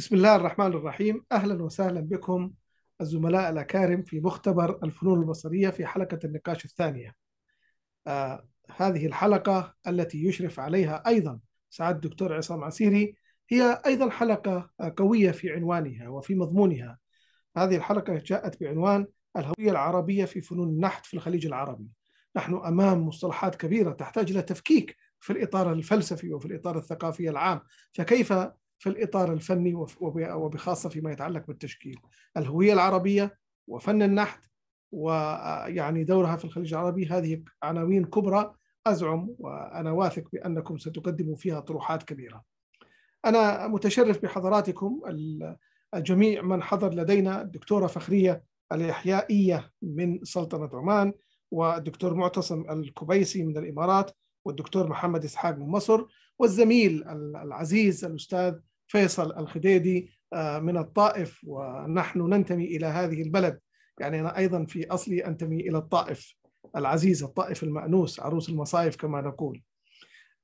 بسم الله الرحمن الرحيم أهلا وسهلا بكم الزملاء الأكارم في مختبر الفنون البصرية في حلقة النقاش الثانية آه هذه الحلقة التي يشرف عليها أيضا سعد الدكتور عصام عسيري هي أيضا حلقة قوية في عنوانها وفي مضمونها هذه الحلقة جاءت بعنوان الهوية العربية في فنون النحت في الخليج العربي نحن أمام مصطلحات كبيرة تحتاج إلى تفكيك في الإطار الفلسفي وفي الإطار الثقافي العام فكيف في الإطار الفني وبخاصة فيما يتعلق بالتشكيل الهوية العربية وفن النحت ويعني دورها في الخليج العربي هذه عناوين كبرى أزعم وأنا واثق بأنكم ستقدموا فيها طروحات كبيرة أنا متشرف بحضراتكم الجميع من حضر لدينا الدكتورة فخرية الإحيائية من سلطنة عمان والدكتور معتصم الكبيسي من الإمارات والدكتور محمد إسحاق من مصر والزميل العزيز الأستاذ فيصل الخديدي آه، من الطائف ونحن ننتمي إلى هذه البلد يعني أنا أيضا في أصلي أنتمي إلى الطائف العزيز الطائف المأنوس عروس المصايف كما نقول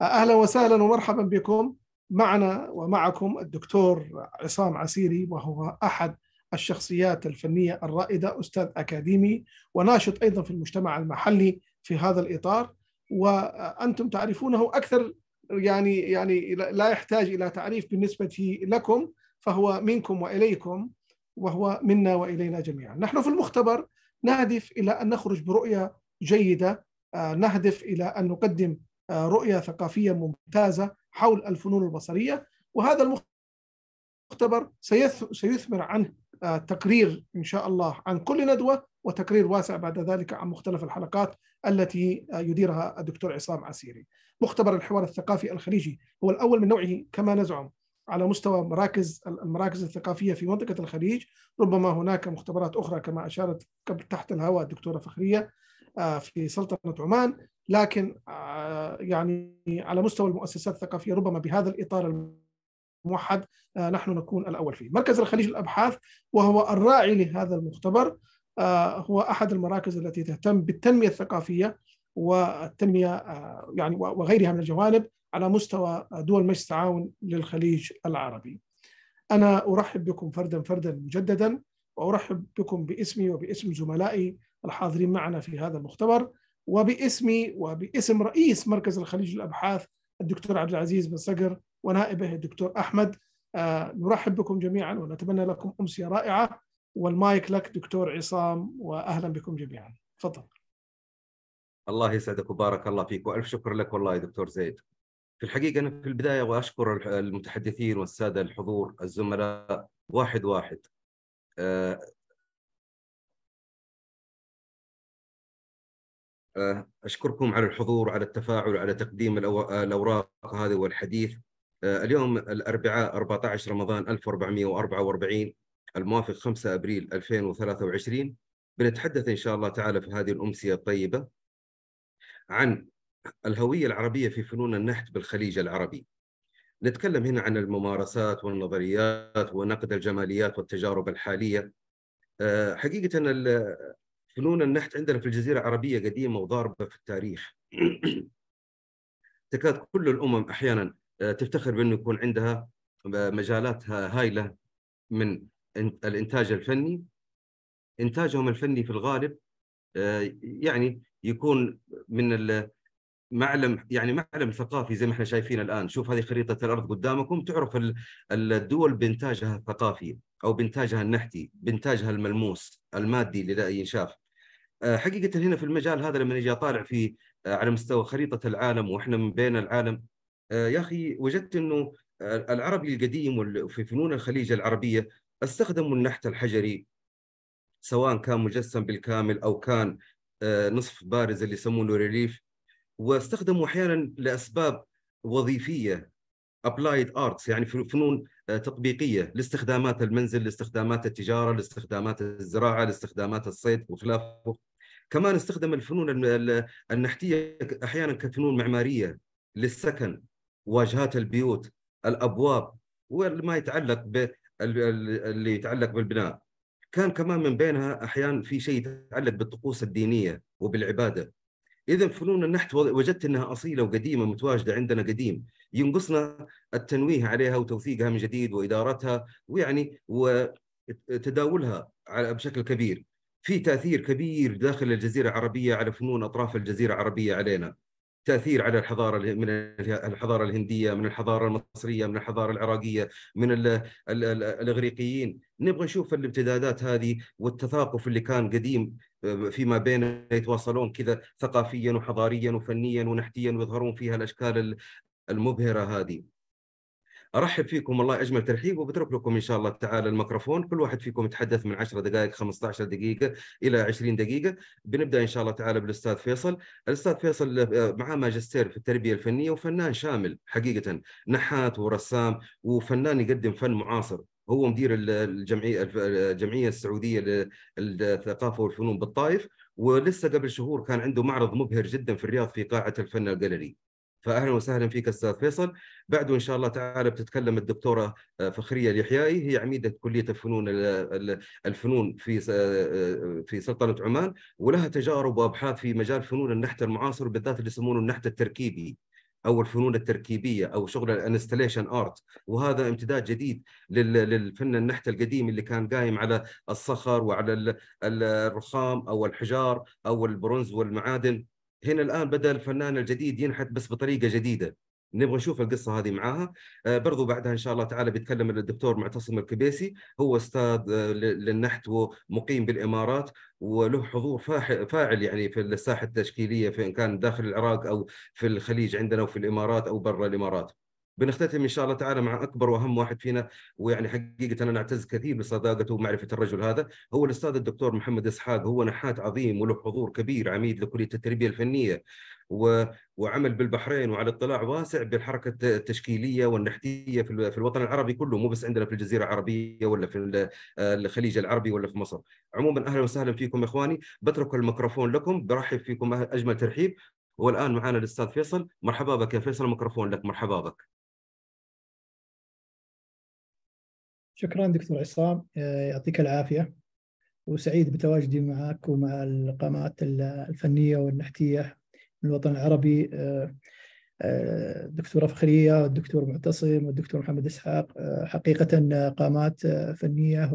آه، أهلا وسهلا ومرحبا بكم معنا ومعكم الدكتور عصام عسيري وهو أحد الشخصيات الفنية الرائدة أستاذ أكاديمي وناشط أيضا في المجتمع المحلي في هذا الإطار وأنتم تعرفونه أكثر يعني يعني لا يحتاج الى تعريف بالنسبه لكم فهو منكم واليكم وهو منا والينا جميعا. نحن في المختبر نهدف الى ان نخرج برؤيه جيده، آه، نهدف الى ان نقدم آه، رؤيه ثقافيه ممتازه حول الفنون البصريه وهذا المختبر سيثمر عنه آه، تقرير ان شاء الله عن كل ندوه وتقرير واسع بعد ذلك عن مختلف الحلقات التي يديرها الدكتور عصام عسيري. مختبر الحوار الثقافي الخليجي هو الأول من نوعه كما نزعم على مستوى مراكز المراكز الثقافيه في منطقه الخليج ربما هناك مختبرات اخرى كما اشارت قبل تحت الهواء الدكتوره فخريه آه، في سلطنه عمان لكن آه، يعني على مستوى المؤسسات الثقافيه ربما بهذا الاطار الموحد آه، نحن نكون الاول فيه. مركز الخليج للابحاث وهو الراعي لهذا المختبر هو احد المراكز التي تهتم بالتنميه الثقافيه والتنميه آه، يعني وغيرها من الجوانب على مستوى آه، دول مجلس التعاون للخليج العربي. انا ارحب بكم فردا فردا مجددا وارحب بكم باسمي وباسم زملائي الحاضرين معنا في هذا المختبر وباسمي وباسم رئيس مركز الخليج للابحاث الدكتور عبد العزيز بن صقر ونائبه الدكتور احمد آه، نرحب بكم جميعا ونتمنى لكم امسيه رائعه والمايك لك دكتور عصام واهلا بكم جميعا تفضل الله يسعدك وبارك الله فيك والف شكر لك والله يا دكتور زيد في الحقيقه انا في البدايه ابغى اشكر المتحدثين والساده الحضور الزملاء واحد واحد آه، آه، اشكركم على الحضور على التفاعل على تقديم الاوراق هذه والحديث آه، اليوم الاربعاء 14 رمضان 1444 الموافق 5 ابريل 2023 بنتحدث ان شاء الله تعالى في هذه الامسيه الطيبه عن الهوية العربية في فنون النحت بالخليج العربي نتكلم هنا عن الممارسات والنظريات ونقد الجماليات والتجارب الحالية آه، حقيقة فنون النحت عندنا في الجزيرة العربية قديمة وضاربة في التاريخ تكاد كل الأمم أحيانا آه، تفتخر بأنه يكون عندها آه، مجالات هائلة من الإنتاج الفني إنتاجهم الفني في الغالب يعني يكون من معلم يعني معلم ثقافي زي ما احنا شايفين الان شوف هذه خريطه الارض قدامكم تعرف الدول بانتاجها الثقافي او بانتاجها النحتي بانتاجها الملموس المادي اللي لا ينشاف آه، حقيقه هنا في المجال هذا لما اجي اطالع في آه، على مستوى خريطه العالم واحنا من بين العالم آه، يا اخي وجدت انه العربي القديم في فنون الخليج العربيه استخدموا النحت الحجري سواء كان مجسم بالكامل او كان آه، نصف بارز اللي يسمونه ريليف واستخدموا احيانا لاسباب وظيفيه ابلايد ارتس يعني فنون آه، تطبيقيه لاستخدامات المنزل لاستخدامات التجاره لاستخدامات الزراعه لاستخدامات الصيد وخلافه كمان استخدم الفنون النحتيه احيانا كفنون معماريه للسكن واجهات البيوت الابواب وما يتعلق اللي يتعلق بالبناء كان كمان من بينها احيانا في شيء يتعلق بالطقوس الدينيه وبالعباده اذا فنون النحت وجدت انها اصيله وقديمه متواجده عندنا قديم ينقصنا التنويه عليها وتوثيقها من جديد وادارتها ويعني وتداولها بشكل كبير في تاثير كبير داخل الجزيره العربيه على فنون اطراف الجزيره العربيه علينا تاثير على الحضاره من الحضاره الهنديه من الحضاره المصريه من الحضاره العراقيه من الـ الـ الـ الاغريقيين نبغى نشوف الامتدادات هذه والتثاقف اللي كان قديم آه، فيما بين يتواصلون كذا ثقافيا وحضاريا وفنيا ونحتيا ويظهرون فيها الاشكال المبهره هذه ارحب فيكم والله اجمل ترحيب وبترك لكم ان شاء الله تعالى الميكروفون كل واحد فيكم يتحدث من 10 دقائق 15 دقيقه الى 20 دقيقه بنبدا ان شاء الله تعالى بالاستاذ فيصل الاستاذ فيصل آه، معاه ماجستير في التربيه الفنيه وفنان شامل حقيقه نحات ورسام وفنان يقدم فن معاصر هو مدير الجمعيه الجمعيه السعوديه للثقافه والفنون بالطائف ولسه قبل شهور كان عنده معرض مبهر جدا في الرياض في قاعه الفن الجاليري فاهلا وسهلا فيك استاذ فيصل بعده ان شاء الله تعالى بتتكلم الدكتوره آه، فخريه اليحيائي هي عميده كليه الفنون الفنون في آه، آه، في سلطنه عمان ولها تجارب وابحاث في مجال فنون النحت المعاصر بالذات اللي يسمونه النحت التركيبي او الفنون التركيبيه او شغل الانستليشن ارت وهذا امتداد جديد للفن النحت القديم اللي كان قايم على الصخر وعلى الرخام او الحجار او البرونز والمعادن هنا الان بدا الفنان الجديد ينحت بس بطريقه جديده نبغى نشوف القصه هذه معاها آه، برضو بعدها ان شاء الله تعالى بيتكلم الدكتور معتصم الكبيسي هو استاذ آه، للنحت ومقيم بالامارات وله حضور فاعل يعني في الساحه التشكيليه في ان كان داخل العراق او في الخليج عندنا وفي الامارات او برا الامارات بنختتم ان شاء الله تعالى مع اكبر واهم واحد فينا ويعني حقيقه انا اعتز كثير بصداقته ومعرفه الرجل هذا هو الاستاذ الدكتور محمد اسحاق هو نحات عظيم وله حضور كبير عميد لكليه التربيه الفنيه و... وعمل بالبحرين وعلى اطلاع واسع بالحركه التشكيليه والنحتيه في الوطن العربي كله مو بس عندنا في الجزيره العربيه ولا في الخليج العربي ولا في مصر. عموما اهلا وسهلا فيكم اخواني بترك الميكروفون لكم برحب فيكم اجمل ترحيب والان معنا الاستاذ فيصل مرحبا بك يا فيصل الميكروفون لك مرحبا بك. شكرا دكتور عصام آه، يعطيك العافيه وسعيد بتواجدي معك ومع القامات الفنيه والنحتيه من الوطن العربي الدكتوره آه، آه، فخريه والدكتور معتصم والدكتور محمد اسحاق حقيقه قامات فنيه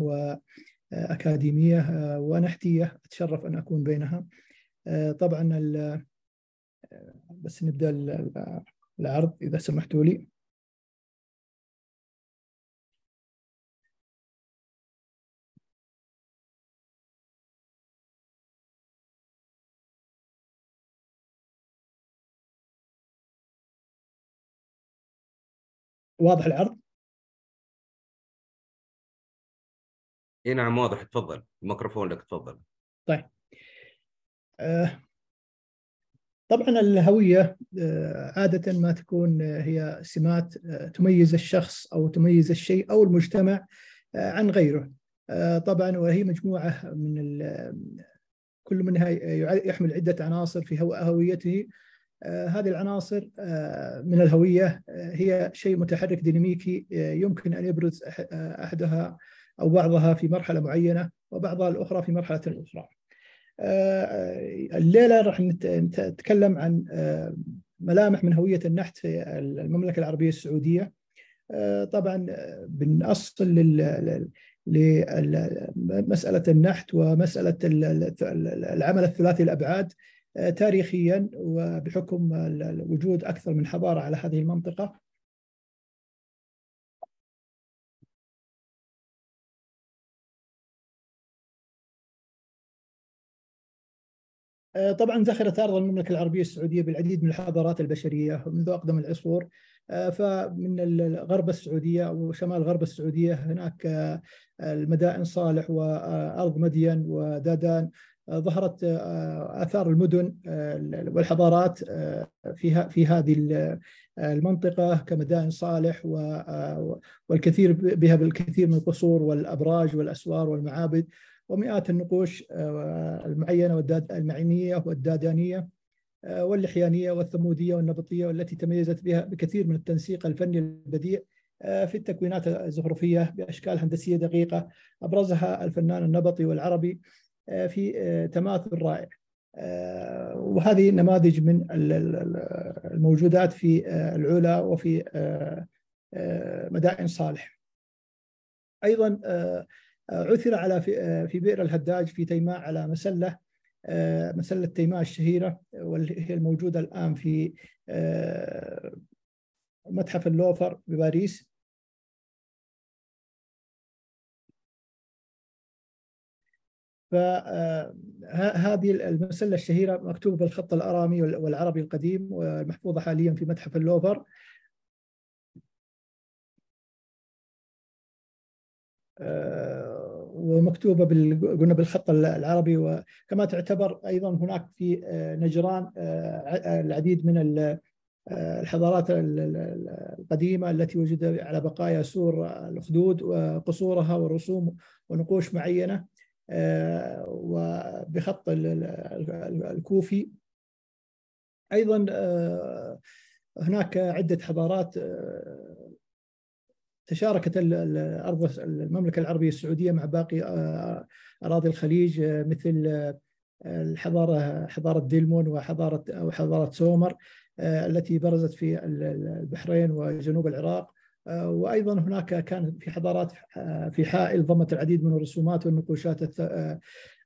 واكاديميه ونحتيه اتشرف ان اكون بينها طبعا بس نبدا العرض اذا سمحتوا لي واضح العرض؟ اي نعم واضح تفضل الميكروفون لك تفضل طيب آه طبعا الهويه آه عاده ما تكون آه، هي سمات آه، تميز الشخص او تميز الشيء او المجتمع آه، عن غيره طبعا وهي مجموعه من كل منها يحمل عده عناصر في هويته آه، هذه العناصر آه، من الهوية آه، هي شيء متحرك ديناميكي يمكن أن يبرز أحدها أو بعضها في مرحلة معينة وبعضها الأخرى في مرحلة أخرى الليلة راح نتكلم عن ملامح من هوية النحت في المملكة العربية السعودية طبعا بنأصل لمسألة النحت ومسألة العمل الثلاثي الأبعاد آه، تاريخيا وبحكم وجود اكثر من حضاره على هذه المنطقه آه، طبعا زخرت ارض المملكه العربيه السعوديه بالعديد من الحضارات البشريه منذ اقدم العصور آه، فمن الغرب السعوديه وشمال غرب السعوديه هناك المدائن صالح وارض مدين ودادان ظهرت آه، اثار المدن آه، والحضارات آه، فيها في هذه المنطقه كمدائن صالح والكثير بها بالكثير من القصور والابراج والاسوار والمعابد ومئات النقوش المعينه والداد المعينيه والدادانيه واللحيانيه والثموديه والنبطيه والتي تميزت بها بكثير من التنسيق الفني البديع في التكوينات الزخرفيه باشكال هندسيه دقيقه ابرزها الفنان النبطي والعربي آه، في آه، تماثل رائع آه، وهذه نماذج من الموجودات في العلا وفي مدائن صالح ايضا عثر على في بئر الهداج في تيماء على مسله مسله تيماء الشهيره واللي هي الموجوده الان في متحف اللوفر بباريس فهذه آه، المسله الشهيره مكتوبه بالخط الارامي والعربي القديم والمحفوظه حاليا في متحف اللوفر آه، ومكتوبه قلنا بالخط العربي وكما تعتبر ايضا هناك في آه، نجران العديد من الحضارات القديمه التي وجد على بقايا سور الاخدود وقصورها ورسوم ونقوش معينه آه، وبخط الكوفي ايضا آه، هناك عده حضارات آه، تشاركت الارض المملكه العربيه السعوديه مع باقي اراضي الخليج مثل الحضاره حضاره ديلمون وحضاره او حضاره سومر التي برزت في البحرين وجنوب العراق آه، وايضا هناك كان في حضارات آه، في حائل ضمت العديد من الرسومات والنقوشات آه،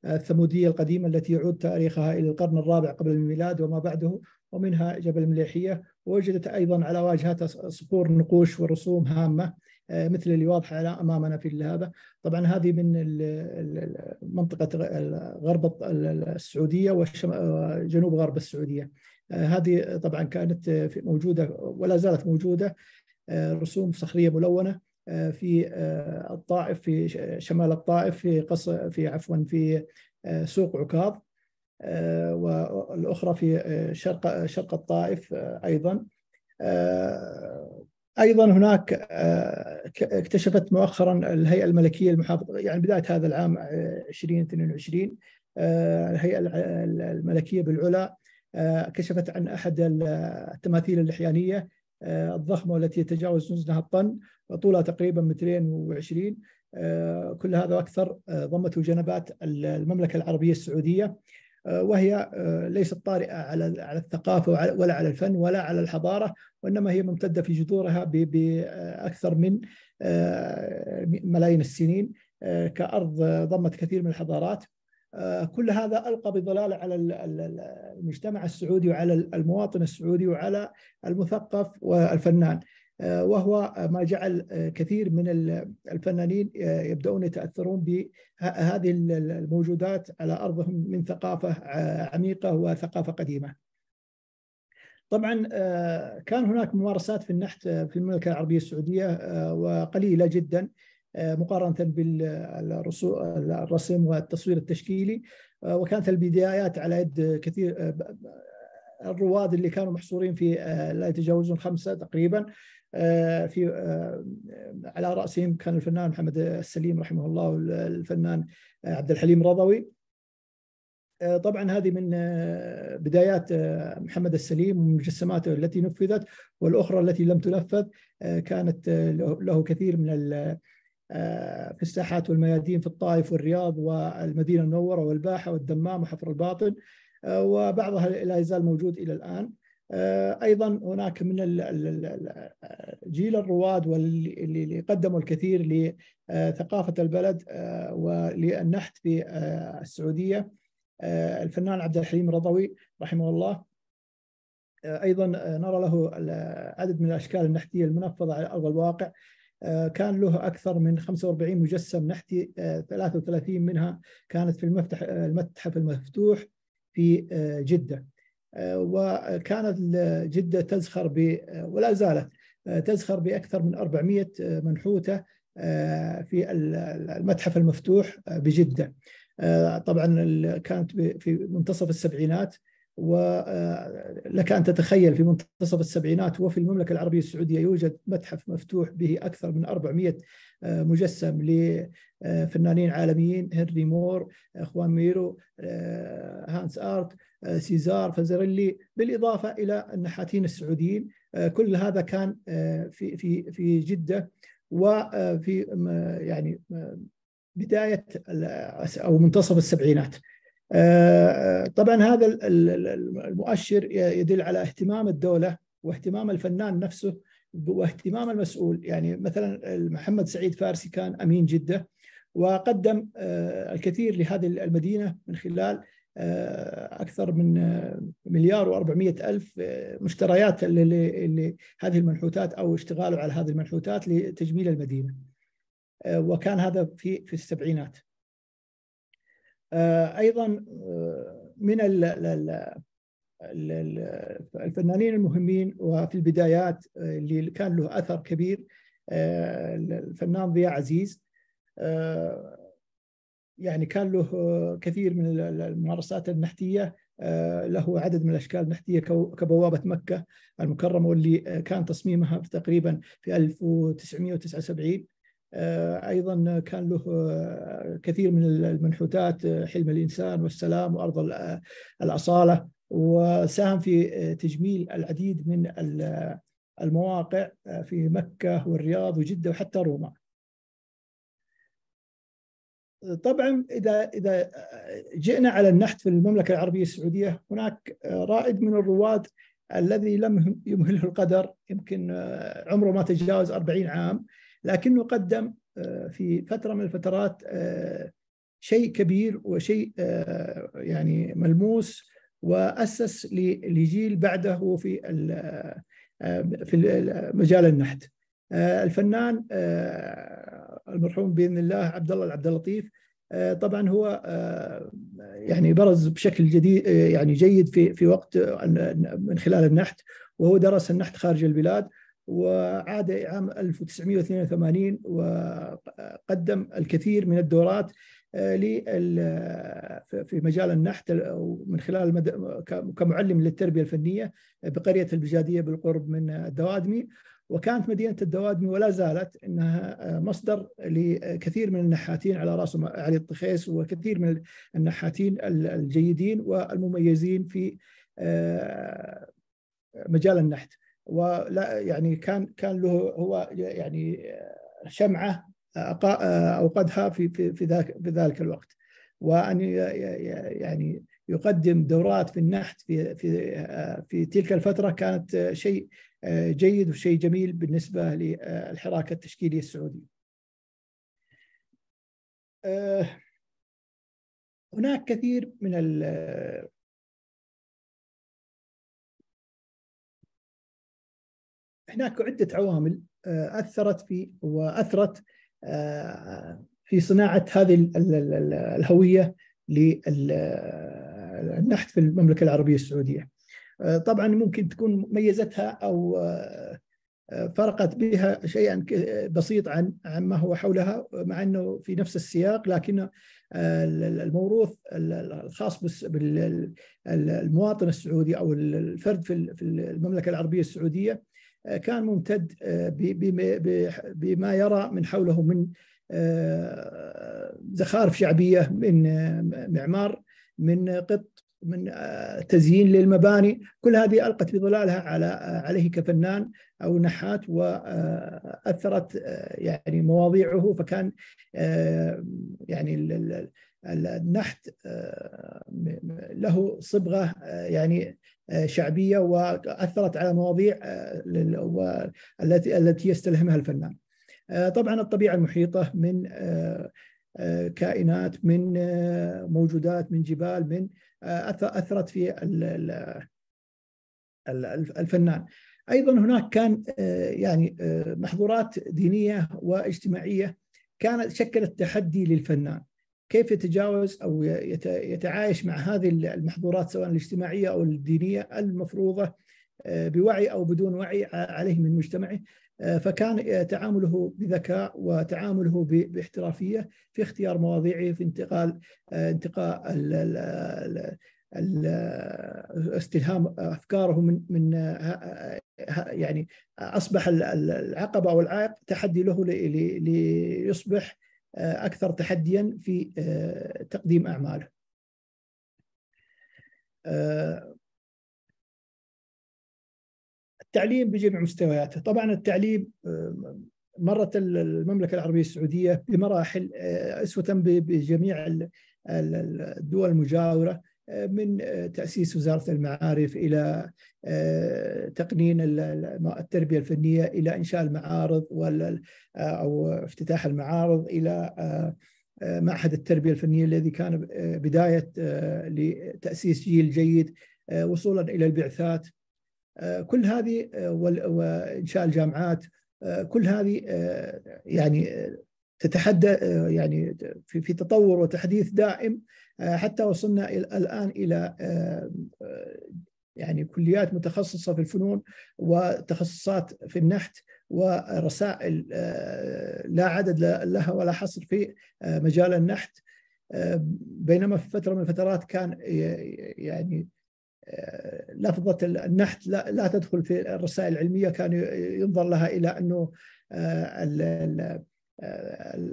الثموديه القديمه التي يعود تاريخها الى القرن الرابع قبل الميلاد وما بعده ومنها جبل المليحيه ووجدت ايضا على واجهتها صقور نقوش ورسوم هامه مثل اللي واضحه على امامنا في اللهابه، طبعا هذه من منطقه غرب السعوديه وجنوب غرب السعوديه. هذه طبعا كانت موجوده ولا زالت موجوده آه، رسوم صخريه ملونه آه، في آه، الطائف في شمال الطائف في قص في عفوا في سوق عكاظ والاخرى في شرق شرق الطائف ايضا ايضا هناك اكتشفت مؤخرا الهيئه الملكيه المحافظه يعني بدايه هذا العام 2022 الهيئه الملكيه بالعلا كشفت عن احد التماثيل اللحيانيه آه، الضخمه والتي يتجاوز وزنها الطن طولها تقريبا مترين وعشرين آه، كل هذا واكثر آه، ضمته جنبات المملكه العربيه السعوديه وهي ليست طارئه على على الثقافه ولا على الفن ولا على الحضاره وانما هي ممتده في جذورها باكثر من ملايين السنين كارض ضمت كثير من الحضارات آه، كل هذا القى بظلاله على المجتمع السعودي وعلى المواطن السعودي وعلى المثقف والفنان آه، وهو ما جعل آه، كثير من الفنانين يبدأون يتأثرون بهذه الموجودات على أرضهم من ثقافة عميقة وثقافة قديمة طبعا كان هناك ممارسات في النحت في المملكة العربية السعودية وقليلة جدا آه، مقارنه بالرسم والتصوير التشكيلي آه، وكانت البدايات على يد كثير آه، الرواد اللي كانوا محصورين في لا يتجاوزون خمسه تقريبا في على راسهم كان الفنان محمد السليم رحمه الله والفنان عبد الحليم رضوي طبعا هذه من بدايات محمد السليم ومجسماته التي نفذت والاخرى التي لم تنفذ كانت له كثير من آه، في الساحات والميادين في الطائف والرياض والمدينه المنوره والباحه والدمام وحفر الباطن آه، وبعضها لا يزال موجود الى الان. آه، ايضا هناك من جيل الرواد واللي قدموا الكثير لثقافه البلد وللنحت في السعوديه الفنان عبد الحليم رضوي رحمه الله ايضا نرى له عدد من الاشكال النحتيه المنفذه على ارض الواقع آه، كان له اكثر من 45 مجسم نحتي 33 آه، منها كانت في المفتح آه، المتحف المفتوح في جده وكانت جده تزخر ب ولا زالت تزخر باكثر من 400 منحوته في المتحف المفتوح بجده طبعا كانت في منتصف السبعينات ولك آه، أن تتخيل في منتصف السبعينات وفي المملكة العربية السعودية يوجد متحف مفتوح به أكثر من 400 آه، مجسم لفنانين آه، عالميين هنري مور خوان ميرو هانس آرت سيزار فازريلي بالإضافة إلى النحاتين السعوديين كل هذا كان في في في جدة وفي يعني بداية أو منتصف السبعينات آه، طبعا هذا المؤشر يدل على اهتمام الدوله واهتمام الفنان نفسه واهتمام المسؤول يعني مثلا محمد سعيد فارسي كان امين جده وقدم آه، الكثير لهذه المدينه من خلال آه، اكثر من مليار و400 الف مشتريات لهذه هذه المنحوتات او اشتغاله على هذه المنحوتات لتجميل المدينه وكان هذا في في السبعينات آه، ايضا آه، من الفنانين المهمين وفي البدايات آه، اللي كان له اثر كبير الفنان ضياء عزيز يعني كان له كثير من الممارسات النحتيه له عدد من الاشكال النحتيه كبوابه مكه المكرمه واللي كان تصميمها تقريبا في 1979 آه، ايضا كان له آه، كثير من المنحوتات آه، حلم الانسان والسلام وارض الاصاله وساهم في تجميل العديد من المواقع في مكه والرياض وجده وحتى روما. طبعا اذا اذا جئنا على النحت في المملكه العربيه السعوديه هناك رائد من الرواد الذي لم يمهله القدر يمكن عمره ما تجاوز 40 عام لكنه قدم آه، في فترة من الفترات آه، شيء كبير وشيء آه، يعني ملموس وأسس لجيل بعده في في مجال النحت الفنان المرحوم بإذن الله عبد الله العبد اللطيف طبعا هو يعني برز بشكل جديد يعني جيد في في وقت من خلال النحت وهو درس النحت خارج البلاد وعاد عام 1982 وقدم الكثير من الدورات آه، آه، في مجال النحت من خلال كمعلم للتربيه الفنيه آه، بقريه البجاديه بالقرب من الدوادمي وكانت مدينه الدوادمي ولا زالت انها مصدر لكثير من النحاتين على راس علي الطخيس وكثير من النحاتين الجيدين والمميزين في مجال النحت. ولا يعني كان كان له هو يعني شمعه اوقدها في في في ذاك في ذلك الوقت وان يعني يقدم دورات في النحت في في في تلك الفتره كانت شيء جيد وشيء جميل بالنسبه للحراك التشكيلي السعودي. أه، هناك كثير من هناك عده عوامل آه، اثرت في واثرت آه، في صناعه هذه الهويه للنحت في المملكه العربيه السعوديه. آه، طبعا ممكن تكون ميزتها او فرقت بها شيئا بسيط عن ما هو حولها مع انه في نفس السياق لكن الموروث الخاص بالمواطن السعودي او الفرد في المملكه العربيه السعوديه كان ممتد آه، بما يرى من حوله من آه، زخارف شعبيه من آه، معمار من قط من تزيين للمباني كل هذه ألقت بظلالها على عليه كفنان أو نحات وأثرت يعني مواضيعه فكان يعني النحت آه، له صبغه آه، يعني آه، شعبيه واثرت على مواضيع التي التي يستلهمها الفنان. طبعا الطبيعه المحيطه من كائنات من موجودات من جبال من اثرت في الفنان. ايضا هناك كان يعني محظورات دينيه واجتماعيه كانت شكلت تحدي للفنان. كيف يتجاوز او يتعايش مع هذه المحظورات سواء الاجتماعيه او الدينيه المفروضه آه، بوعي او بدون وعي عليه من مجتمعه آه، فكان آه، تعامله بذكاء وتعامله باحترافيه في اختيار مواضيعه في انتقال انتقاء استلهام افكاره من من يعني اصبح العقبه او العائق تحدي له ليصبح آه، اكثر تحديا في آه، تقديم اعماله. آه، التعليم بجميع مستوياته، طبعا التعليم مرت المملكه العربيه السعوديه بمراحل اسوه بجميع الدول المجاوره آه، من آه، تأسيس وزارة المعارف إلى آه، تقنين التربية الفنية إلى إنشاء المعارض أو افتتاح المعارض إلى معهد التربية الفنية الذي كان بداية لتأسيس جيل جيد وصولا إلى البعثات كل هذه وإنشاء الجامعات كل هذه يعني تتحدى يعني في تطور وتحديث دائم آه، حتى وصلنا الان الى آه، آه، يعني كليات متخصصه في الفنون وتخصصات في النحت ورسائل لا عدد لها ولا حصر في مجال النحت بينما في فتره من الفترات كان يعني لفظه النحت لا تدخل في الرسائل العلميه كان ينظر لها الى انه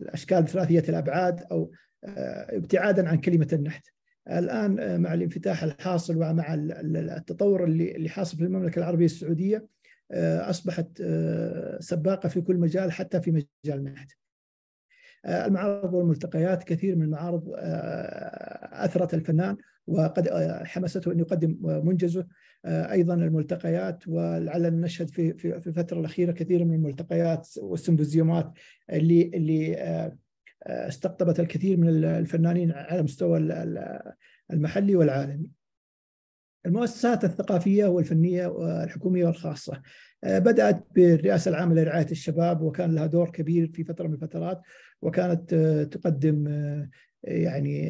الاشكال ثلاثيه الابعاد او آه، ابتعادا عن كلمه النحت الان آه، مع الانفتاح الحاصل ومع التطور اللي حاصل في المملكه العربيه السعوديه آه، اصبحت سباقه في كل مجال حتى في مجال النحت. المعارض والملتقيات كثير من المعارض اثرت الفنان وقد حمسته ان يقدم منجزه ايضا الملتقيات ولعلنا نشهد في في الفتره الاخيره كثير من الملتقيات والسيمبوزيومات اللي اللي استقطبت الكثير من الفنانين على مستوى المحلي والعالمي المؤسسات الثقافية والفنية والحكومية والخاصة آه، بدأت بالرئاسة العامة لرعاية الشباب وكان لها دور كبير في فترة من الفترات وكانت آه، تقدم آه، يعني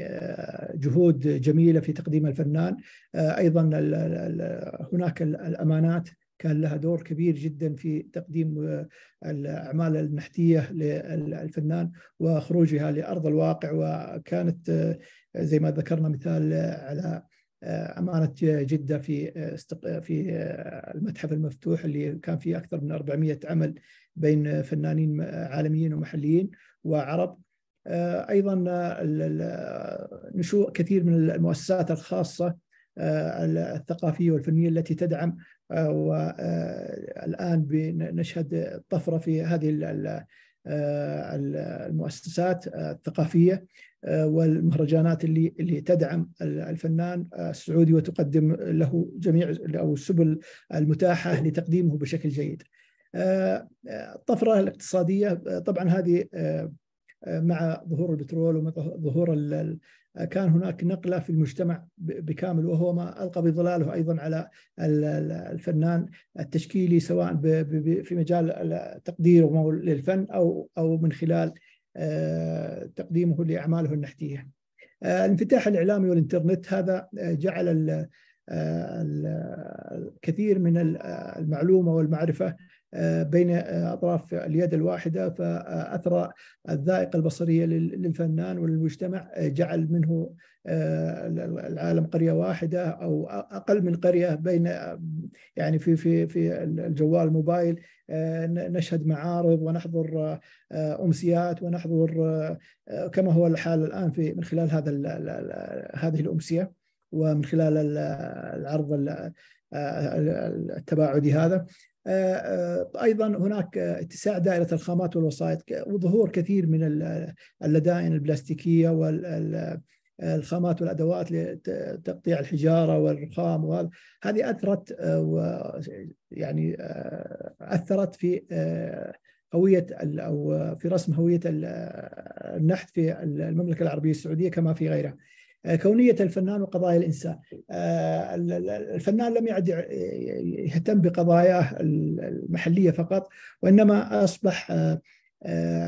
جهود جميله في تقديم الفنان ايضا هناك الامانات كان لها دور كبير جدا في تقديم آه، الاعمال النحتيه للفنان وخروجها لارض الواقع وكانت آه، زي ما ذكرنا مثال على آه، أمانة جدة في في المتحف المفتوح اللي كان فيه أكثر من 400 عمل بين فنانين عالميين ومحليين وعرب أيضا نشوء كثير من المؤسسات الخاصة الثقافية والفنية التي تدعم والآن آه، نشهد طفرة في هذه آه، المؤسسات الثقافية آه، والمهرجانات اللي اللي تدعم الفنان السعودي وتقدم له جميع أو السبل المتاحة لتقديمه بشكل جيد. الطفرة الاقتصادية طبعا هذه مع ظهور البترول ومع ظهور كان هناك نقله في المجتمع بكامل وهو ما القى بظلاله ايضا على الفنان التشكيلي سواء في مجال تقديره للفن او او من خلال آه، تقديمه لاعماله النحتيه. آه، الانفتاح الاعلامي والانترنت هذا آه، جعل الكثير من المعلومه والمعرفه آه، بين آه، اطراف اليد الواحده فاثرى الذائقه البصريه للفنان وللمجتمع آه، جعل منه العالم قريه واحده او اقل من قريه بين يعني في في في الجوال الموبايل نشهد معارض ونحضر امسيات ونحضر كما هو الحال الان في من خلال هذا هذه الامسيه ومن خلال العرض التباعدي هذا آه، آه، ايضا هناك اتساع دائره الخامات والوسائط وظهور كثير من اللدائن البلاستيكيه والخامات والادوات لتقطيع الحجاره والرخام هذه اثرت آه، يعني اثرت في هويه او في رسم هويه النحت في المملكه العربيه السعوديه كما في غيرها. آه، كونية الفنان وقضايا الإنسان آه، الفنان لم يعد يهتم بقضاياه المحلية فقط وإنما أصبح آه،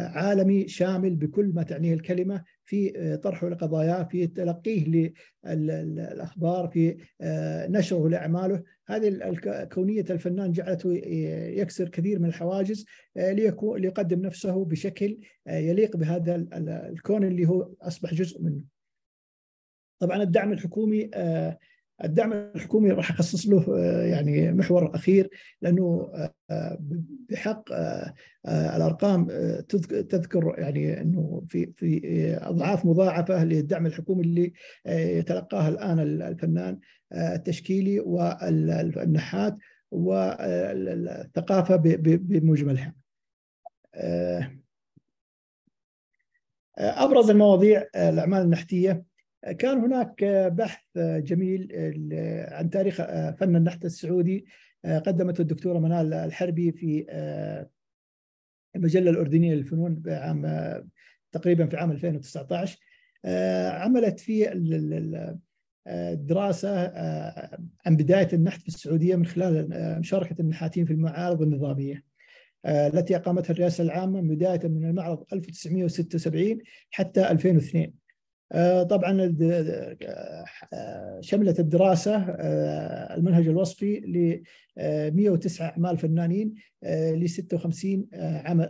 عالمي شامل بكل ما تعنيه الكلمة في طرحه لقضاياه في تلقيه للأخبار في نشره لأعماله هذه كونية الفنان جعلته يكسر كثير من الحواجز ليقدم نفسه بشكل يليق بهذا الكون اللي هو أصبح جزء منه طبعا الدعم الحكومي آه، الدعم الحكومي راح اخصص له آه، يعني محور اخير لانه آه، بحق الارقام تذكر يعني انه في في اضعاف مضاعفه للدعم الحكومي اللي يتلقاه الان الفنان التشكيلي والنحات والثقافه بمجملها. ابرز المواضيع الاعمال النحتيه كان هناك بحث جميل عن تاريخ فن النحت السعودي قدمته الدكتوره منال الحربي في المجله الاردنيه للفنون عام تقريبا في عام 2019 عملت في دراسة عن بداية النحت في السعودية من خلال مشاركة النحاتين في المعارض النظامية التي أقامتها الرئاسة العامة بداية من المعرض 1976 حتى 2002 آه، طبعا آه، شملت الدراسه آه، المنهج الوصفي ل 109 اعمال فنانين ل 56 عمل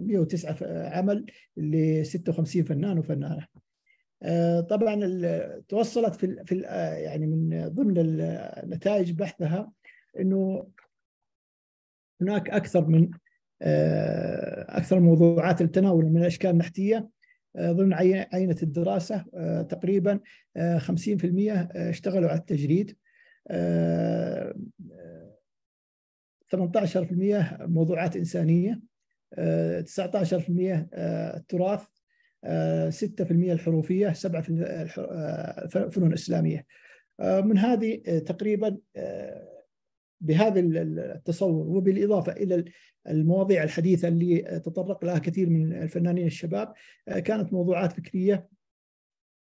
109 عمل ل 56 فنان وفنانه. طبعا توصلت في في يعني من ضمن النتائج بحثها انه هناك اكثر من اكثر الموضوعات التناول من الاشكال النحتيه آه، ضمن عينه الدراسه آه، تقريبا 50% آه، اشتغلوا على التجريد 18% موضوعات انسانيه 19% التراث 6% الحروفيه 7% الفنون الاسلاميه من هذه تقريبا بهذا التصور وبالإضافة إلى المواضيع الحديثة اللي تطرق لها كثير من الفنانين الشباب آه، كانت موضوعات فكرية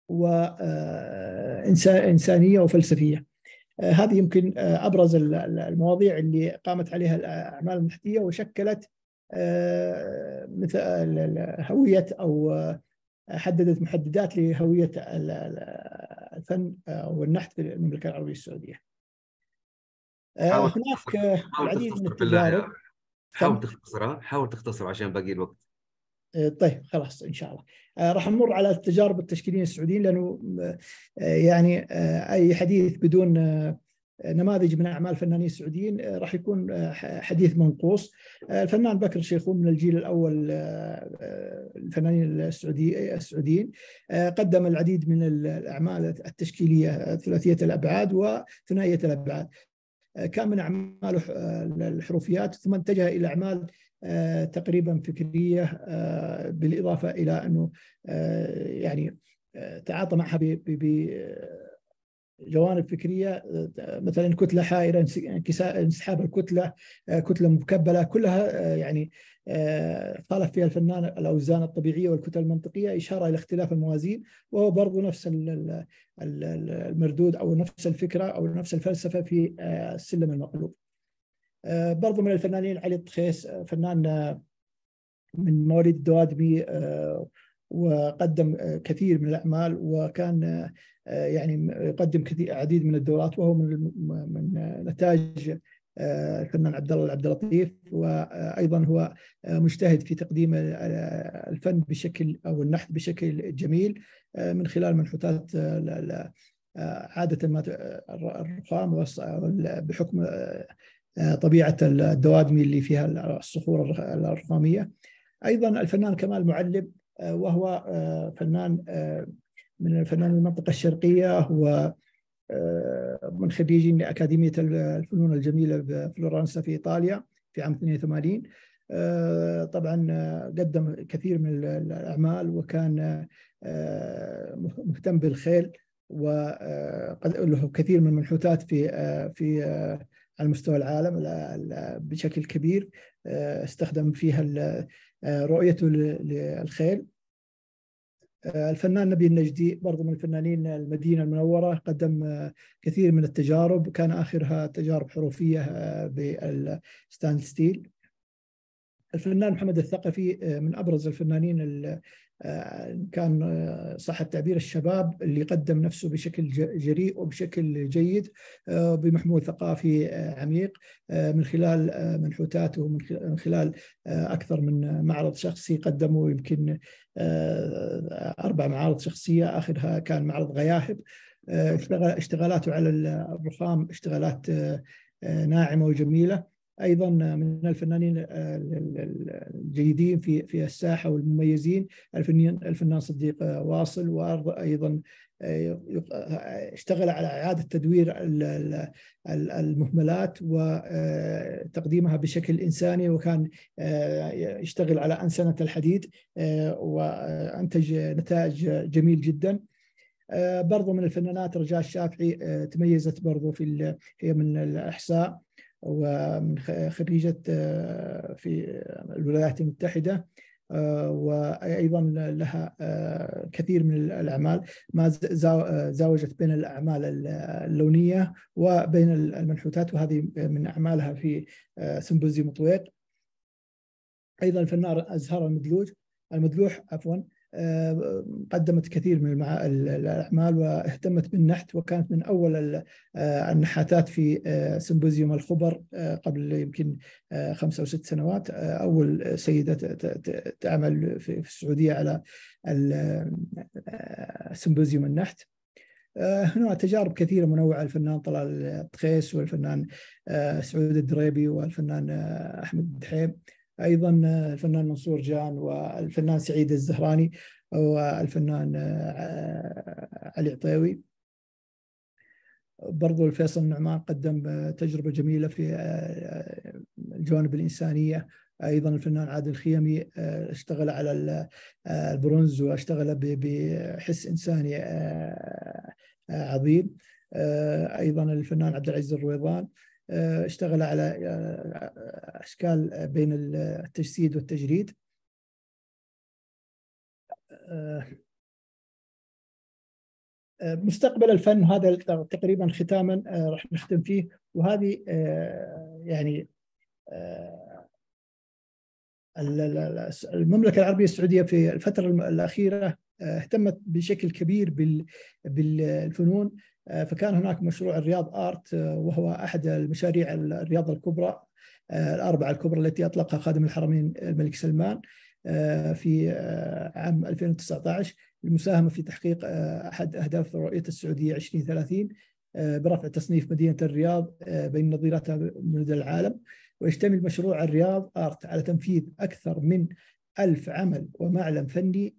وإنسانية آه، وفلسفية آه، هذه يمكن أبرز المواضيع اللي قامت عليها الأعمال النحتية وشكلت مثل هوية أو حددت محددات لهوية الفن والنحت في المملكة العربية السعودية آه، هناك العديد آه، من التجارب يعني. حاول تختصرها حاول تختصرها عشان باقي الوقت آه، طيب خلاص ان شاء الله راح نمر على التجارب التشكيليه السعوديين لانه يعني اي حديث بدون نماذج من اعمال فنانين سعوديين راح يكون حديث منقوص الفنان بكر شيخون من الجيل الاول الفنانين السعودي السعوديين قدم العديد من الاعمال التشكيليه ثلاثيه الابعاد وثنائيه الابعاد كان من أعماله الحروفيات ثم اتجه إلى أعمال آه، تقريبا فكرية آه، بالإضافة إلى أنه آه، يعني تعاطى معها ب جوانب فكريه آه، مثلا كتله حائره انسحاب الكتله آه، كتله مكبله كلها آه، يعني خالف فيها الفنان الاوزان الطبيعيه والكتل المنطقيه اشاره الى اختلاف الموازين وهو برضو نفس المردود او نفس الفكره او نفس الفلسفه في السلم المقلوب. برضو من الفنانين علي الطخيس فنان من مواليد الدوادمي وقدم آه، كثير من الاعمال وكان آه، آه، يعني يقدم كثير عديد من الدورات وهو من من نتاج الفنان عبد الله العبد اللطيف وايضا هو مجتهد في تقديم الفن بشكل او النحت بشكل جميل من خلال منحوتات عاده ما الرخام بحكم طبيعه الدوادمي اللي فيها الصخور الرخاميه ايضا الفنان كمال معلم وهو آه، فنان آه، من فنان المنطقة الشرقية هو آه، من خريجين أكاديمية الفنون الجميلة بفلورنسا في إيطاليا في عام 82 طبعا قدم كثير من الأعمال وكان مهتم بالخيل وقد له كثير من المنحوتات في في على مستوى العالم بشكل كبير استخدم فيها رؤيته للخيل آه، الفنان نبي النجدي برضو من الفنانين المدينة المنورة قدم آه، كثير من التجارب كان آخرها تجارب حروفية آه، بالستاند ستيل الفنان محمد الثقفي من أبرز الفنانين آه، كان آه، صح التعبير الشباب اللي قدم نفسه بشكل جريء وبشكل جيد آه، بمحمول ثقافي عميق من خلال منحوتاته ومن خلال اكثر من معرض شخصي قدموا يمكن اربع معارض شخصيه اخرها كان معرض غياهب اشتغالاته على الرخام اشتغالات ناعمه وجميله ايضا من الفنانين الجيدين في في الساحه والمميزين الفنان صديق آه، واصل وايضا آه، آه، اشتغل على إعادة تدوير المهملات وتقديمها بشكل إنساني وكان يشتغل على أنسنة الحديد وأنتج نتائج جميل جدا برضو من الفنانات رجاء الشافعي تميزت برضو في هي من الاحساء ومن خريجة آه، في آه، الولايات المتحدة آه، وأيضا لها كثير من الأعمال ما زاوجت بين الأعمال اللونية وبين المنحوتات وهذه من أعمالها في سymposium طويق أيضا الفنان أزهار المدلوج المدلوح عفوا آه، قدمت كثير من الاعمال واهتمت بالنحت وكانت من اول آه، النحاتات في آه، سيمبوزيوم الخبر قبل يمكن خمسة او ست سنوات اول سيده تعمل في السعوديه على سيمبوزيوم النحت هنا تجارب كثيره منوعه الفنان طلال الطخيس والفنان سعود الدريبي والفنان احمد دحيم ايضا آه، الفنان منصور جان والفنان سعيد الزهراني والفنان آه، آه، علي عطيوي برضو الفيصل النعمان قدم تجربة جميلة في الجوانب الإنسانية أيضا الفنان عادل الخيمي اشتغل على البرونز واشتغل بحس إنساني عظيم أيضا الفنان عبد العزيز الرويضان آه، اشتغل على آه، اشكال بين التجسيد والتجريد آه، مستقبل الفن وهذا تقريبا ختاما راح نختم فيه وهذه يعني المملكه العربيه السعوديه في الفتره الاخيره اهتمت بشكل كبير بالفنون آه، فكان هناك مشروع الرياض ارت آه، وهو احد المشاريع الرياضه الكبرى آه، الاربعه الكبرى التي اطلقها خادم الحرمين الملك سلمان في عام 2019 للمساهمه في تحقيق احد اهداف رؤيه السعوديه 2030 برفع تصنيف مدينه الرياض بين نظيراتها من العالم ويشتمل مشروع الرياض ارت على تنفيذ اكثر من ألف عمل ومعلم فني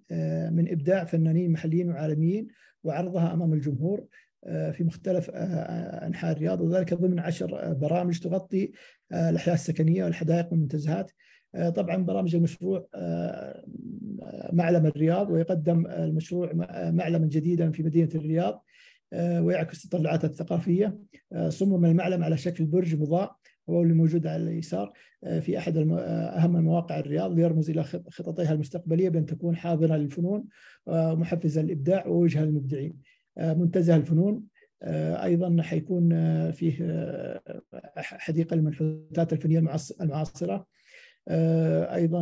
من إبداع فنانين محليين وعالميين وعرضها أمام الجمهور آه، في مختلف آه، آه، انحاء الرياض وذلك ضمن عشر برامج تغطي الاحياء السكنيه والحدائق والمنتزهات طبعا برامج المشروع معلم الرياض ويقدم المشروع معلما جديدا في مدينه الرياض ويعكس التطلعات الثقافيه صمم المعلم على شكل برج مضاء هو اللي موجود على اليسار في احد اهم مواقع الرياض ليرمز الى خططها المستقبليه بان تكون حاضره للفنون ومحفزه للابداع ووجهه للمبدعين. آه، منتزه الفنون آه، ايضا حيكون آه، فيه حديقه للمنحوتات الفنيه المعاصره ايضا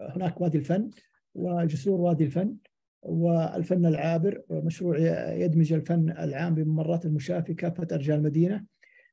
هناك وادي الفن وجسور وادي الفن والفن العابر مشروع يدمج الفن العام بممرات المشاة في كافة أرجاء المدينة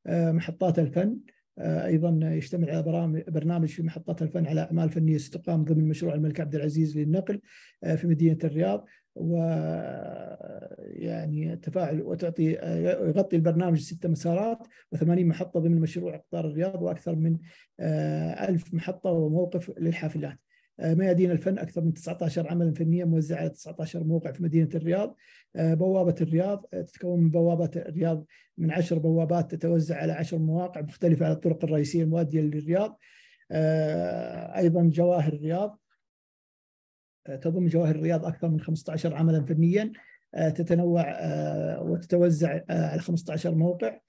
محطات الفن ايضا يشتمل على برنامج في محطات الفن على اعمال فنيه ستقام ضمن مشروع الملك عبد العزيز للنقل آه، في مدينه الرياض و آه، يعني تفاعل وتعطي آه، يغطي البرنامج ست مسارات و80 محطه ضمن مشروع اقطار الرياض واكثر من 1000 محطه وموقف للحافلات. آه، ميادين الفن أكثر من 19 عملا فنيا موزعة على 19 موقع في مدينة الرياض آه، بوابة الرياض آه، تتكون من بوابة الرياض من 10 بوابات تتوزع على 10 مواقع مختلفة على الطرق الرئيسية المؤدية للرياض أيضا جواهر الرياض تضم جواهر الرياض أكثر من 15 عملا فنيا تتنوع وتتوزع على 15 موقع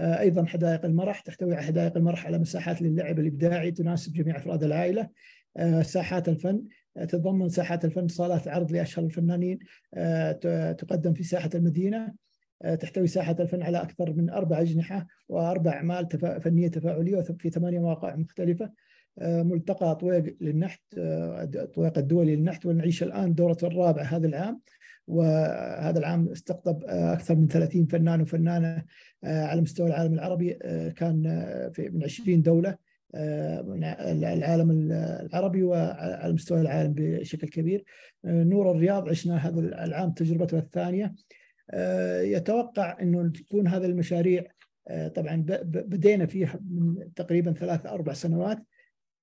ايضا حدائق المرح تحتوي على حدائق المرح على مساحات للعب الابداعي تناسب جميع افراد العائله آه، ساحات الفن آه، تتضمن ساحات الفن صالات عرض لاشهر الفنانين آه، تقدم في ساحه المدينه تحتوي ساحه الفن على اكثر من اربع اجنحه واربع اعمال فنيه تفاعليه في ثمانيه مواقع مختلفه ملتقى طويق للنحت طويق الدولي للنحت ونعيش الان دورة الرابعه هذا العام وهذا العام استقطب اكثر من 30 فنان وفنانه على مستوى العالم العربي كان في من 20 دوله آه، يعني العالم العربي وعلى مستوى العالم بشكل كبير آه، نور الرياض عشنا هذا العام تجربته الثانية آه، يتوقع أنه تكون هذه المشاريع طبعا بدينا فيها من تقريبا ثلاث أربع سنوات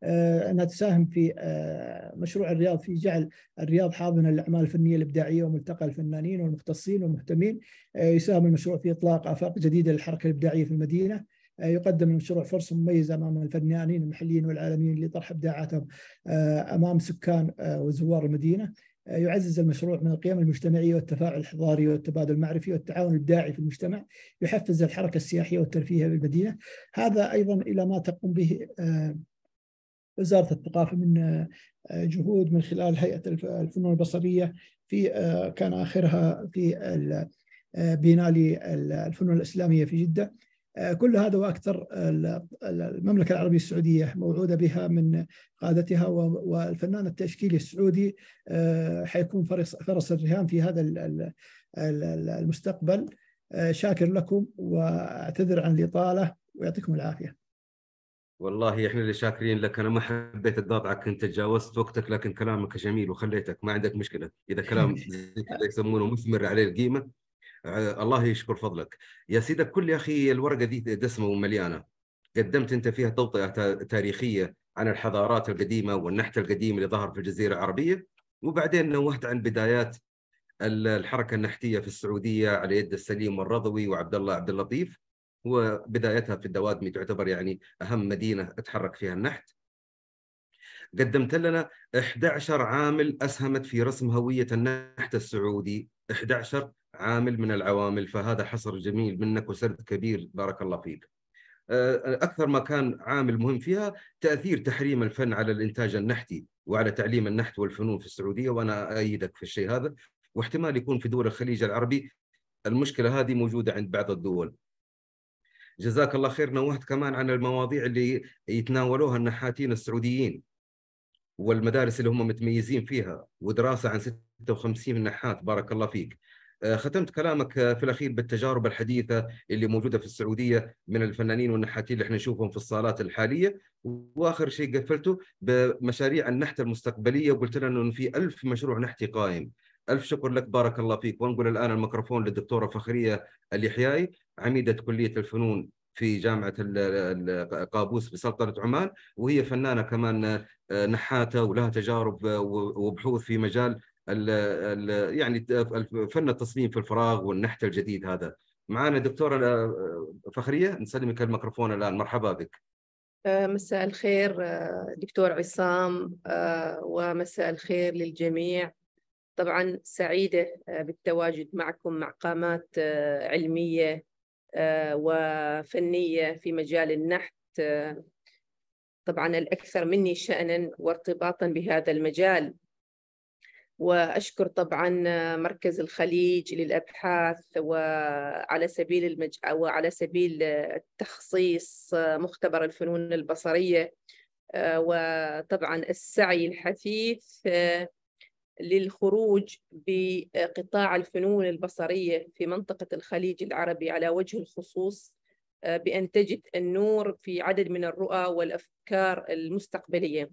أنها تساهم في مشروع الرياض في جعل الرياض حاضنة للأعمال الفنية الإبداعية وملتقى الفنانين والمختصين والمهتمين يساهم المشروع في إطلاق آفاق جديدة للحركة الإبداعية في المدينة آه، يقدم المشروع فرصة مميزة أمام الفنانين المحليين والعالميين لطرح إبداعاتهم آه، أمام سكان آه، وزوار المدينة يعزز المشروع من القيم المجتمعية والتفاعل الحضاري والتبادل المعرفي والتعاون الإبداعي في المجتمع يحفز الحركة السياحية في بالمدينة هذا أيضا إلى ما تقوم به وزارة الثقافة من جهود من خلال هيئة الفنون البصرية في كان آخرها في بينالي الفنون الإسلامية في جدة آه، كل هذا واكثر المملكه العربيه السعوديه موعوده بها من قادتها والفنان التشكيلي السعودي آه، حيكون فرس فرس الرهان في هذا المستقبل آه، شاكر لكم واعتذر عن الاطاله ويعطيكم العافيه. والله احنا اللي شاكرين لك انا ما حبيت اقاطعك انت تجاوزت وقتك لكن كلامك جميل وخليتك ما عندك مشكله اذا كلام يسمونه مثمر عليه القيمه الله يشكر فضلك يا سيدك كل يا اخي الورقه دي دسمه ومليانه قدمت انت فيها توطئه تاريخيه عن الحضارات القديمه والنحت القديم اللي ظهر في الجزيره العربيه وبعدين نوهت عن بدايات الحركه النحتيه في السعوديه على يد السليم والرضوي وعبد الله عبد اللطيف وبدايتها في الدوادمي تعتبر يعني اهم مدينه تحرك فيها النحت قدمت لنا 11 عامل اسهمت في رسم هويه النحت السعودي 11 عامل من العوامل فهذا حصر جميل منك وسرد كبير بارك الله فيك آه، اكثر ما كان عامل مهم فيها تاثير تحريم الفن على الانتاج النحتي وعلى تعليم النحت والفنون في السعوديه وانا ايدك في الشيء هذا واحتمال يكون في دول الخليج العربي المشكله هذه موجوده عند بعض الدول جزاك الله خير نوهت كمان عن المواضيع اللي يتناولوها النحاتين السعوديين والمدارس اللي هم متميزين فيها ودراسه عن 56 نحات بارك الله فيك آه، ختمت كلامك آه، في الاخير بالتجارب الحديثه اللي موجوده في السعوديه من الفنانين والنحاتين اللي احنا نشوفهم في الصالات الحاليه واخر شيء قفلته بمشاريع النحت المستقبليه وقلت لنا انه في ألف مشروع نحتي قائم ألف شكر لك بارك الله فيك ونقول الآن الميكروفون للدكتورة فخرية اليحيائي عميدة كلية الفنون في جامعة قابوس بسلطنة عمان وهي فنانة كمان آه، نحاتة ولها تجارب وبحوث في مجال ال ال يعني فن التصميم في الفراغ والنحت الجديد هذا معنا دكتورة آه، فخرية نسلمك الميكروفون الآن مرحبا بك آه، مساء الخير آه، دكتور عصام ومساء الخير للجميع طبعا سعيدة بالتواجد معكم مع قامات علمية وفنية في مجال النحت طبعا الأكثر مني شأنا وارتباطا بهذا المجال وأشكر طبعا مركز الخليج للأبحاث وعلى سبيل المج... وعلى سبيل تخصيص مختبر الفنون البصرية وطبعا السعي الحثيث للخروج بقطاع الفنون البصرية في منطقة الخليج العربي على وجه الخصوص بأن تجد النور في عدد من الرؤى والأفكار المستقبلية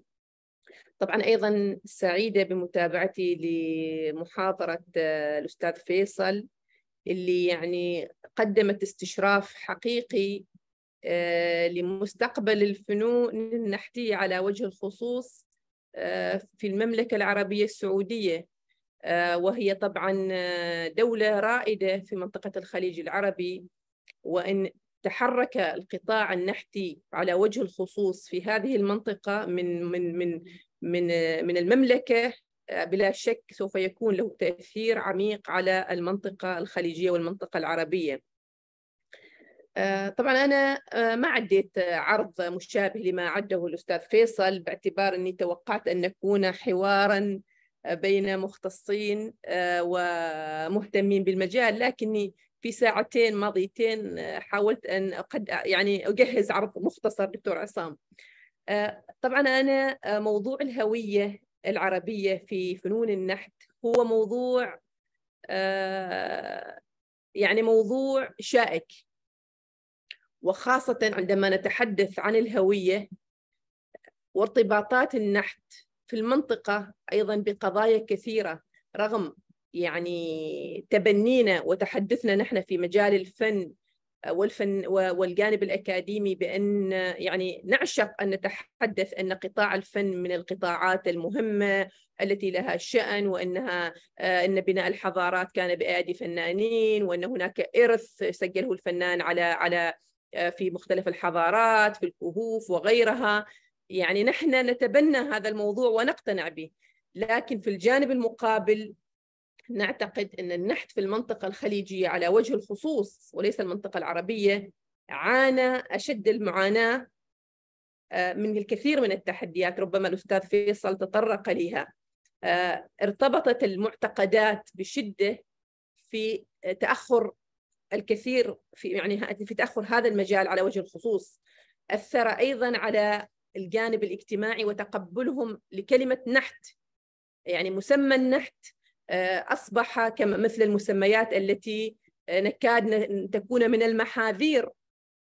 طبعا أيضا سعيدة بمتابعتي لمحاضرة آه، الأستاذ فيصل اللي يعني قدمت استشراف حقيقي آه، لمستقبل الفنون النحتية على وجه الخصوص آه، في المملكة العربية السعودية وهي طبعا دولة رائدة في منطقة الخليج العربي وإن تحرك القطاع النحتي على وجه الخصوص في هذه المنطقة من من من من من المملكه آه، بلا شك سوف يكون له تاثير عميق على المنطقه الخليجيه والمنطقه العربيه. آه، طبعا انا آه، ما عديت عرض مشابه لما عده الاستاذ فيصل باعتبار اني توقعت ان نكون حوارا بين مختصين ومهتمين بالمجال لكني في ساعتين ماضيتين حاولت ان أقد... يعني اجهز عرض مختصر دكتور عصام طبعا أنا آه، موضوع الهوية العربية في فنون النحت هو موضوع آه، يعني موضوع شائك وخاصة عندما نتحدث عن الهوية وارتباطات النحت في المنطقة أيضا بقضايا كثيرة رغم يعني تبنينا وتحدثنا نحن في مجال الفن والفن والجانب الأكاديمي بأن يعني نعشق أن نتحدث أن قطاع الفن من القطاعات المهمة التي لها شأن وأنها آه، أن بناء الحضارات كان بأيدي فنانين وأن هناك إرث سجله الفنان على على آه، في مختلف الحضارات في الكهوف وغيرها يعني نحن نتبنى هذا الموضوع ونقتنع به لكن في الجانب المقابل نعتقد أن النحت في المنطقة الخليجية على وجه الخصوص وليس المنطقة العربية عانى أشد المعاناة آه، من الكثير من التحديات ربما الأستاذ فيصل تطرق لها آه، ارتبطت المعتقدات بشدة في تأخر الكثير في يعني في تأخر هذا المجال على وجه الخصوص أثر أيضا على الجانب الاجتماعي وتقبلهم لكلمة نحت يعني مسمى النحت أصبح كما مثل المسميات التي آه، نكاد تكون من المحاذير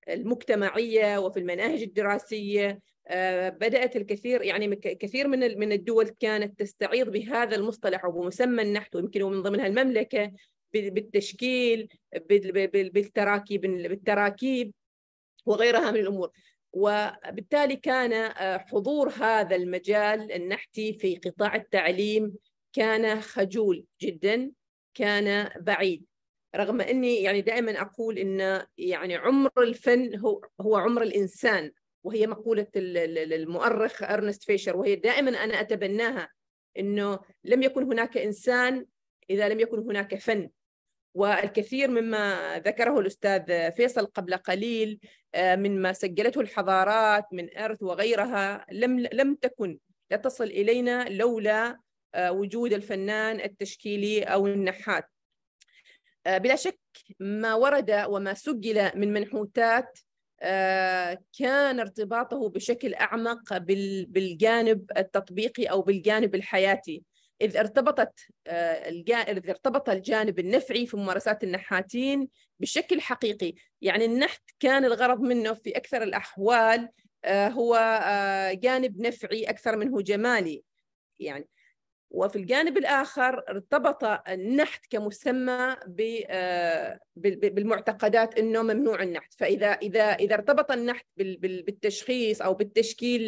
المجتمعية وفي المناهج الدراسية آه، بدأت الكثير يعني كثير من من الدول كانت تستعيض بهذا المصطلح أو بمسمى النحت ويمكن ومن ضمنها المملكة بالتشكيل بالتراكيب بالتراكيب وغيرها من الأمور وبالتالي كان آه، حضور هذا المجال النحتي في قطاع التعليم كان خجول جدا كان بعيد رغم اني يعني دائما اقول ان يعني عمر الفن هو هو عمر الانسان وهي مقوله المؤرخ ارنست فيشر وهي دائما انا اتبناها انه لم يكن هناك انسان اذا لم يكن هناك فن والكثير مما ذكره الاستاذ فيصل قبل قليل آه، مما سجلته الحضارات من ارث وغيرها لم لم تكن لتصل الينا لولا آه، وجود الفنان التشكيلي أو النحات آه، بلا شك ما ورد وما سجل من منحوتات آه، كان ارتباطه بشكل أعمق بالجانب التطبيقي أو بالجانب الحياتي إذ ارتبطت إذ ارتبط الجانب النفعي في ممارسات النحاتين بشكل حقيقي يعني النحت كان الغرض منه في أكثر الأحوال هو جانب نفعي أكثر منه جمالي يعني وفي الجانب الآخر ارتبط النحت كمسمى آه، بالمعتقدات أنه ممنوع النحت فإذا إذا إذا ارتبط النحت بالتشخيص أو بالتشكيل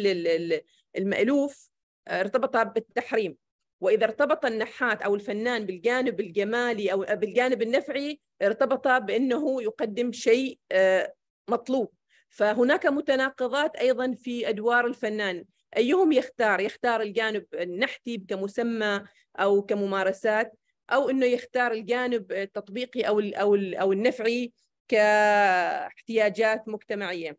المألوف آه، ارتبط بالتحريم وإذا ارتبط النحات أو الفنان بالجانب الجمالي أو آه، بالجانب النفعي ارتبط بأنه يقدم شيء مطلوب فهناك متناقضات أيضا في أدوار الفنان أيهم يختار يختار الجانب النحتي كمسمى أو كممارسات أو أنه يختار الجانب التطبيقي أو, أو, أو النفعي كاحتياجات مجتمعية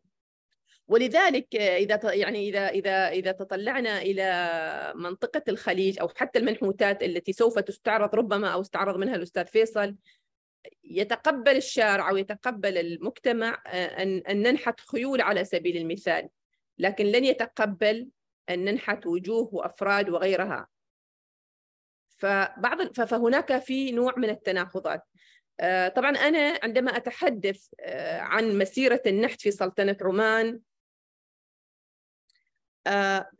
ولذلك اذا يعني اذا اذا اذا تطلعنا الى منطقه الخليج او حتى المنحوتات التي سوف تستعرض ربما او استعرض منها الاستاذ فيصل يتقبل الشارع او يتقبل المجتمع ان ان ننحت خيول على سبيل المثال لكن لن يتقبل أن ننحت وجوه وأفراد وغيرها فبعض فهناك في نوع من التناقضات آه، طبعا أنا عندما أتحدث آه، عن مسيرة النحت في سلطنة عمان آه،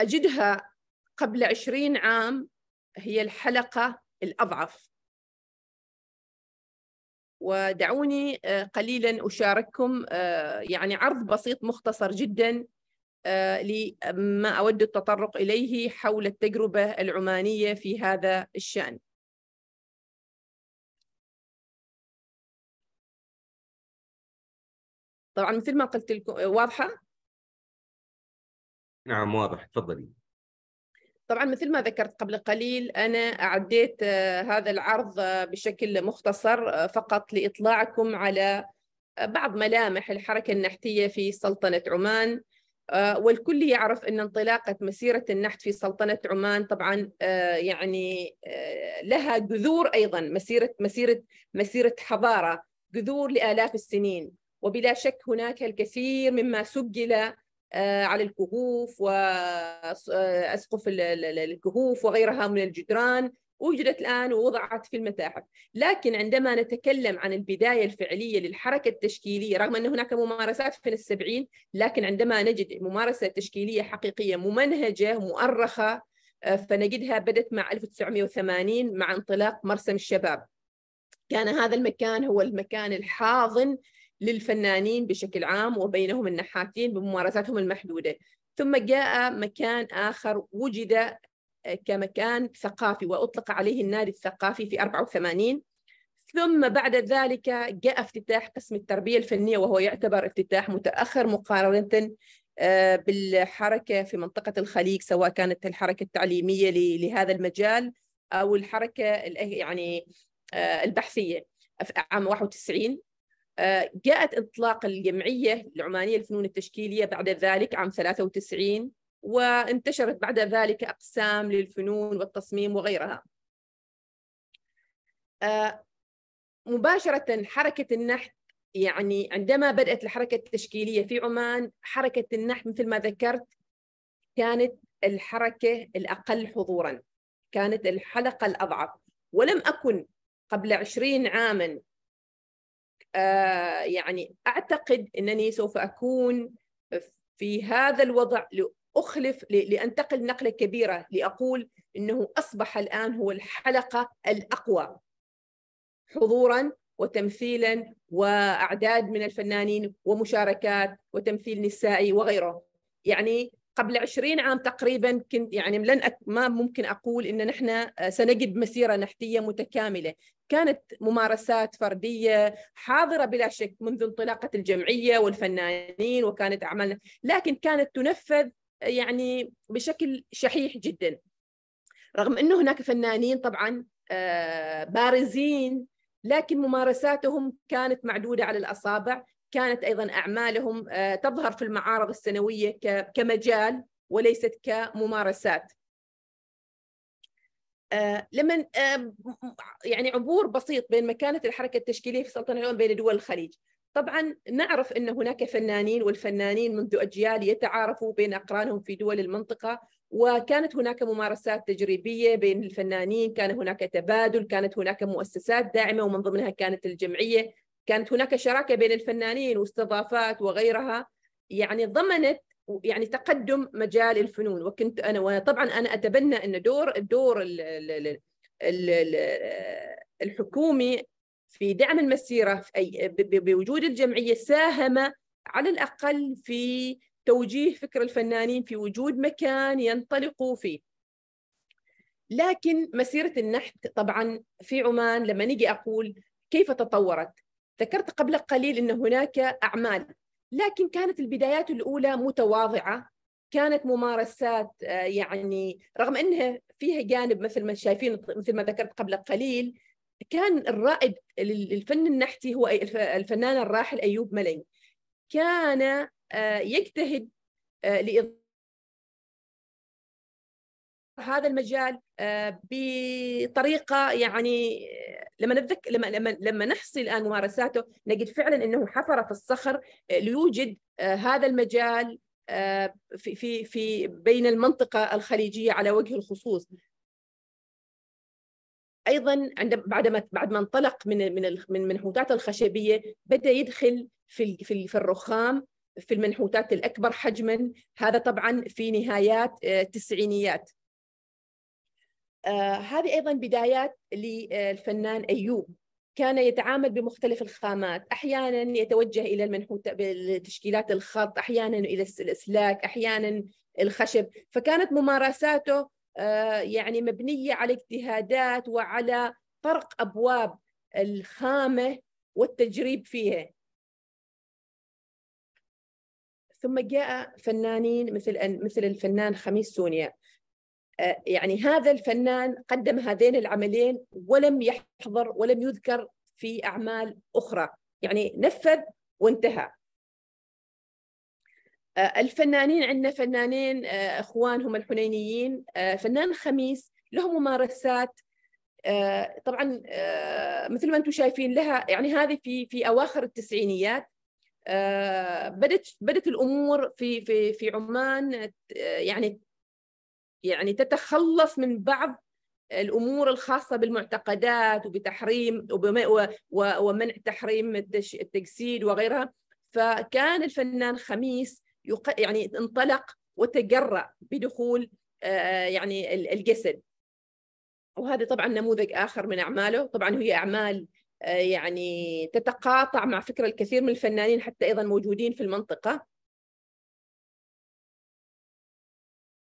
أجدها قبل عشرين عام هي الحلقة الأضعف ودعوني قليلا أشارككم يعني عرض بسيط مختصر جدا آه، لما أود التطرق إليه حول التجربة العمانية في هذا الشأن طبعا مثل ما قلت لكم آه، واضحة؟ نعم واضح تفضلي طبعا مثل ما ذكرت قبل قليل أنا أعديت آه، هذا العرض بشكل مختصر فقط لإطلاعكم على بعض ملامح الحركة النحتية في سلطنة عمان آه، والكل يعرف أن انطلاقة مسيرة النحت في سلطنة عمان طبعا آه، يعني آه، لها جذور أيضا مسيرة مسيرة مسيرة حضارة جذور لآلاف السنين وبلا شك هناك الكثير مما سجل على الكهوف وأسقف الكهوف وغيرها من الجدران وجدت الآن ووضعت في المتاحف لكن عندما نتكلم عن البداية الفعلية للحركة التشكيلية رغم أن هناك ممارسات في السبعين لكن عندما نجد ممارسة تشكيلية حقيقية ممنهجة مؤرخة آه، فنجدها بدت مع 1980 مع انطلاق مرسم الشباب كان هذا المكان هو المكان الحاضن للفنانين بشكل عام وبينهم النحاتين بممارساتهم المحدودة ثم جاء مكان آخر وجد كمكان ثقافي وأطلق عليه النادي الثقافي في 84 ثم بعد ذلك جاء افتتاح قسم التربية الفنية وهو يعتبر افتتاح متأخر مقارنة آه، بالحركة في منطقة الخليج سواء كانت الحركة التعليمية لهذا المجال أو الحركة يعني آه، البحثية في عام 91 آه، جاءت إطلاق الجمعية العمانية للفنون التشكيلية بعد ذلك عام 93 وانتشرت بعد ذلك أقسام للفنون والتصميم وغيرها آه، مباشرة حركة النحت يعني عندما بدأت الحركة التشكيلية في عمان حركة النحت مثل ما ذكرت كانت الحركة الأقل حضورا كانت الحلقة الأضعف ولم أكن قبل عشرين عاما آه، يعني أعتقد أنني سوف أكون في هذا الوضع أخلف لأنتقل نقلة كبيرة لأقول أنه أصبح الآن هو الحلقة الأقوى حضورا وتمثيلا وأعداد من الفنانين ومشاركات وتمثيل نسائي وغيره يعني قبل 20 عام تقريبا كنت يعني لن أك... ما ممكن اقول ان نحن آه، سنجد مسيره نحتيه متكامله، كانت ممارسات فرديه حاضره بلا شك منذ انطلاقه الجمعيه والفنانين وكانت اعمالنا، لكن كانت تنفذ يعني بشكل شحيح جدا رغم انه هناك فنانين طبعا آه، بارزين لكن ممارساتهم كانت معدوده على الاصابع كانت ايضا اعمالهم آه، تظهر في المعارض السنويه كمجال وليست كممارسات آه، لما يعني عبور بسيط بين مكانه الحركه التشكيليه في سلطنه العمان بين دول الخليج طبعا نعرف ان هناك فنانين والفنانين منذ اجيال يتعارفوا بين اقرانهم في دول المنطقه وكانت هناك ممارسات تجريبيه بين الفنانين، كان هناك تبادل، كانت هناك مؤسسات داعمه ومن ضمنها كانت الجمعيه، كانت هناك شراكه بين الفنانين واستضافات وغيرها يعني ضمنت يعني تقدم مجال الفنون وكنت انا وطبعا انا اتبنى ان دور الدور الحكومي في دعم المسيرة في أي بوجود الجمعية ساهم على الأقل في توجيه فكر الفنانين في وجود مكان ينطلقوا فيه لكن مسيرة النحت طبعا في عمان لما نجي أقول كيف تطورت ذكرت قبل قليل أن هناك أعمال لكن كانت البدايات الأولى متواضعة كانت ممارسات آه، يعني رغم أنها فيها جانب مثل ما شايفين مثل ما ذكرت قبل قليل كان الرائد للفن النحتي هو الفنان الراحل أيوب ملي كان آه، يجتهد آه، لإضافة هذا المجال آه، بطريقه يعني لما نتذكر لما لما لما نحصي الان ممارساته نجد فعلا انه حفر في الصخر ليوجد هذا المجال في في في بين المنطقه الخليجيه على وجه الخصوص ايضا عندما بعد ما بعد ما انطلق من من من المنحوتات الخشبيه بدا يدخل في في في الرخام في المنحوتات الاكبر حجما هذا طبعا في نهايات آه، التسعينيات آه، هذه ايضا بدايات للفنان ايوب كان يتعامل بمختلف الخامات احيانا يتوجه الى المنحوت تشكيلات الخط احيانا الى الاسلاك احيانا الخشب فكانت ممارساته آه، يعني مبنية على اجتهادات وعلى طرق أبواب الخامة والتجريب فيها ثم جاء فنانين مثل مثل الفنان خميس سونيا آه، يعني هذا الفنان قدم هذين العملين ولم يحضر ولم يذكر في أعمال أخرى يعني نفذ وانتهى آه، الفنانين عندنا فنانين آه، اخوان هم الحنينيين آه، فنان خميس له ممارسات طبعا مثل ما انتم شايفين لها يعني هذه في في اواخر التسعينيات بدت بدت الامور في في في عمان يعني يعني تتخلص من بعض الامور الخاصه بالمعتقدات وبتحريم ومنع تحريم التجسيد وغيرها فكان الفنان خميس يعني انطلق وتجرأ بدخول آه، يعني الجسد وهذا طبعا نموذج آخر من أعماله طبعا هي أعمال آه، يعني تتقاطع مع فكرة الكثير من الفنانين حتى أيضا موجودين في المنطقة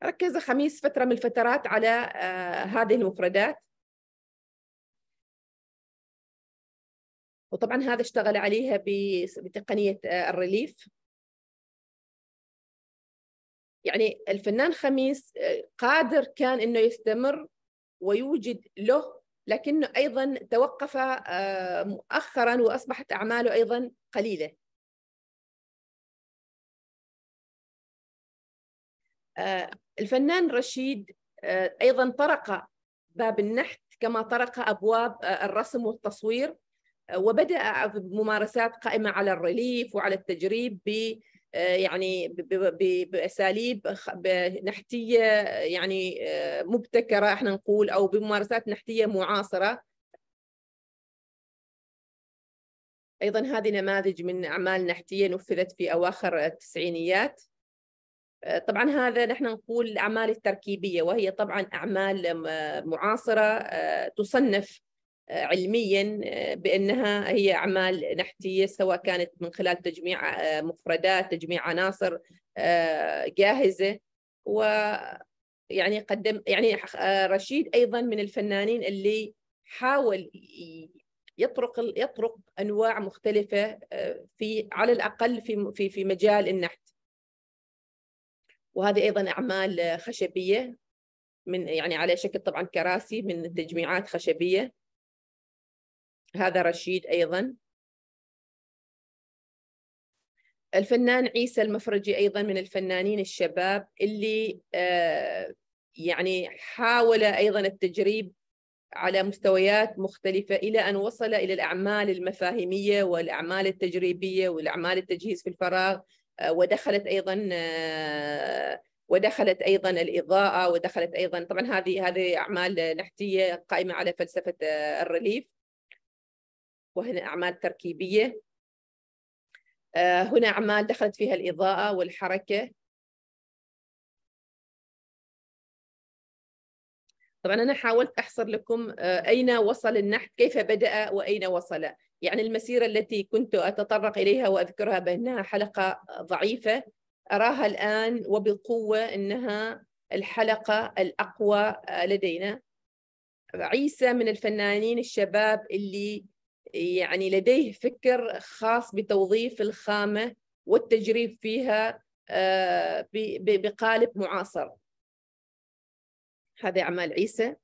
ركز خميس فترة من الفترات على آه، هذه المفردات وطبعا هذا اشتغل عليها بتقنية الريليف يعني الفنان خميس آه، قادر كان انه يستمر ويوجد له لكنه ايضا توقف آه، مؤخرا واصبحت اعماله ايضا قليله آه، الفنان رشيد ايضا طرق باب النحت كما طرق ابواب الرسم والتصوير وبدا بممارسات قائمه على الريليف وعلى التجريب ب آه، يعني باساليب نحتيه يعني آه، مبتكره احنا نقول او بممارسات نحتيه معاصره ايضا هذه نماذج من اعمال نحتيه نفذت في اواخر التسعينيات آه، طبعا هذا نحن نقول الاعمال التركيبيه وهي طبعا اعمال معاصره تصنف علميا بانها هي اعمال نحتيه سواء كانت من خلال تجميع آه، مفردات تجميع عناصر آه، جاهزه و يعني قدم يعني آه، رشيد ايضا من الفنانين اللي حاول يطرق يطرق انواع مختلفه في على الاقل في في في مجال النحت وهذه ايضا اعمال خشبيه من يعني على شكل طبعا كراسي من تجميعات خشبيه هذا رشيد أيضا الفنان عيسى المفرجي أيضا من الفنانين الشباب اللي آه، يعني حاول أيضا التجريب على مستويات مختلفة إلى أن وصل إلى الأعمال المفاهيمية والأعمال التجريبية والأعمال التجهيز في الفراغ آه، ودخلت أيضا آه، ودخلت أيضا الإضاءة ودخلت أيضا طبعا هذه هذه أعمال نحتية قائمة على فلسفة الريليف وهنا أعمال تركيبية آه، هنا أعمال دخلت فيها الإضاءة والحركة طبعا أنا حاولت أحصر لكم آه، أين وصل النحت كيف بدأ وأين وصل يعني المسيرة التي كنت أتطرق إليها وأذكرها بأنها حلقة ضعيفة أراها الآن وبقوة أنها الحلقة الأقوى لدينا عيسى من الفنانين الشباب اللي يعني لديه فكر خاص بتوظيف الخامة والتجريب فيها آه، بقالب معاصر هذا أعمال عيسى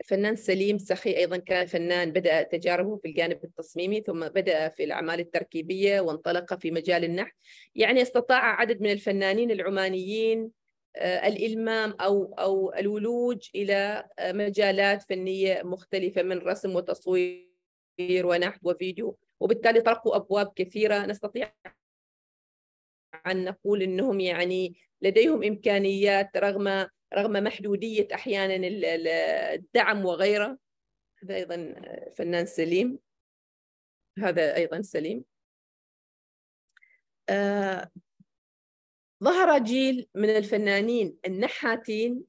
الفنان سليم سخي أيضا كان فنان بدأ تجاربه في الجانب التصميمي ثم بدأ في الأعمال التركيبية وانطلق في مجال النحت يعني استطاع عدد من الفنانين العمانيين آه، الإلمام أو أو الولوج إلى آه، مجالات فنية مختلفة من رسم وتصوير ونحت وفيديو وبالتالي طرقوا أبواب كثيرة نستطيع أن نقول أنهم يعني لديهم إمكانيات رغم رغم محدودية أحيانا الدعم وغيره هذا أيضا آه، فنان سليم هذا أيضا سليم ظهر جيل من الفنانين النحاتين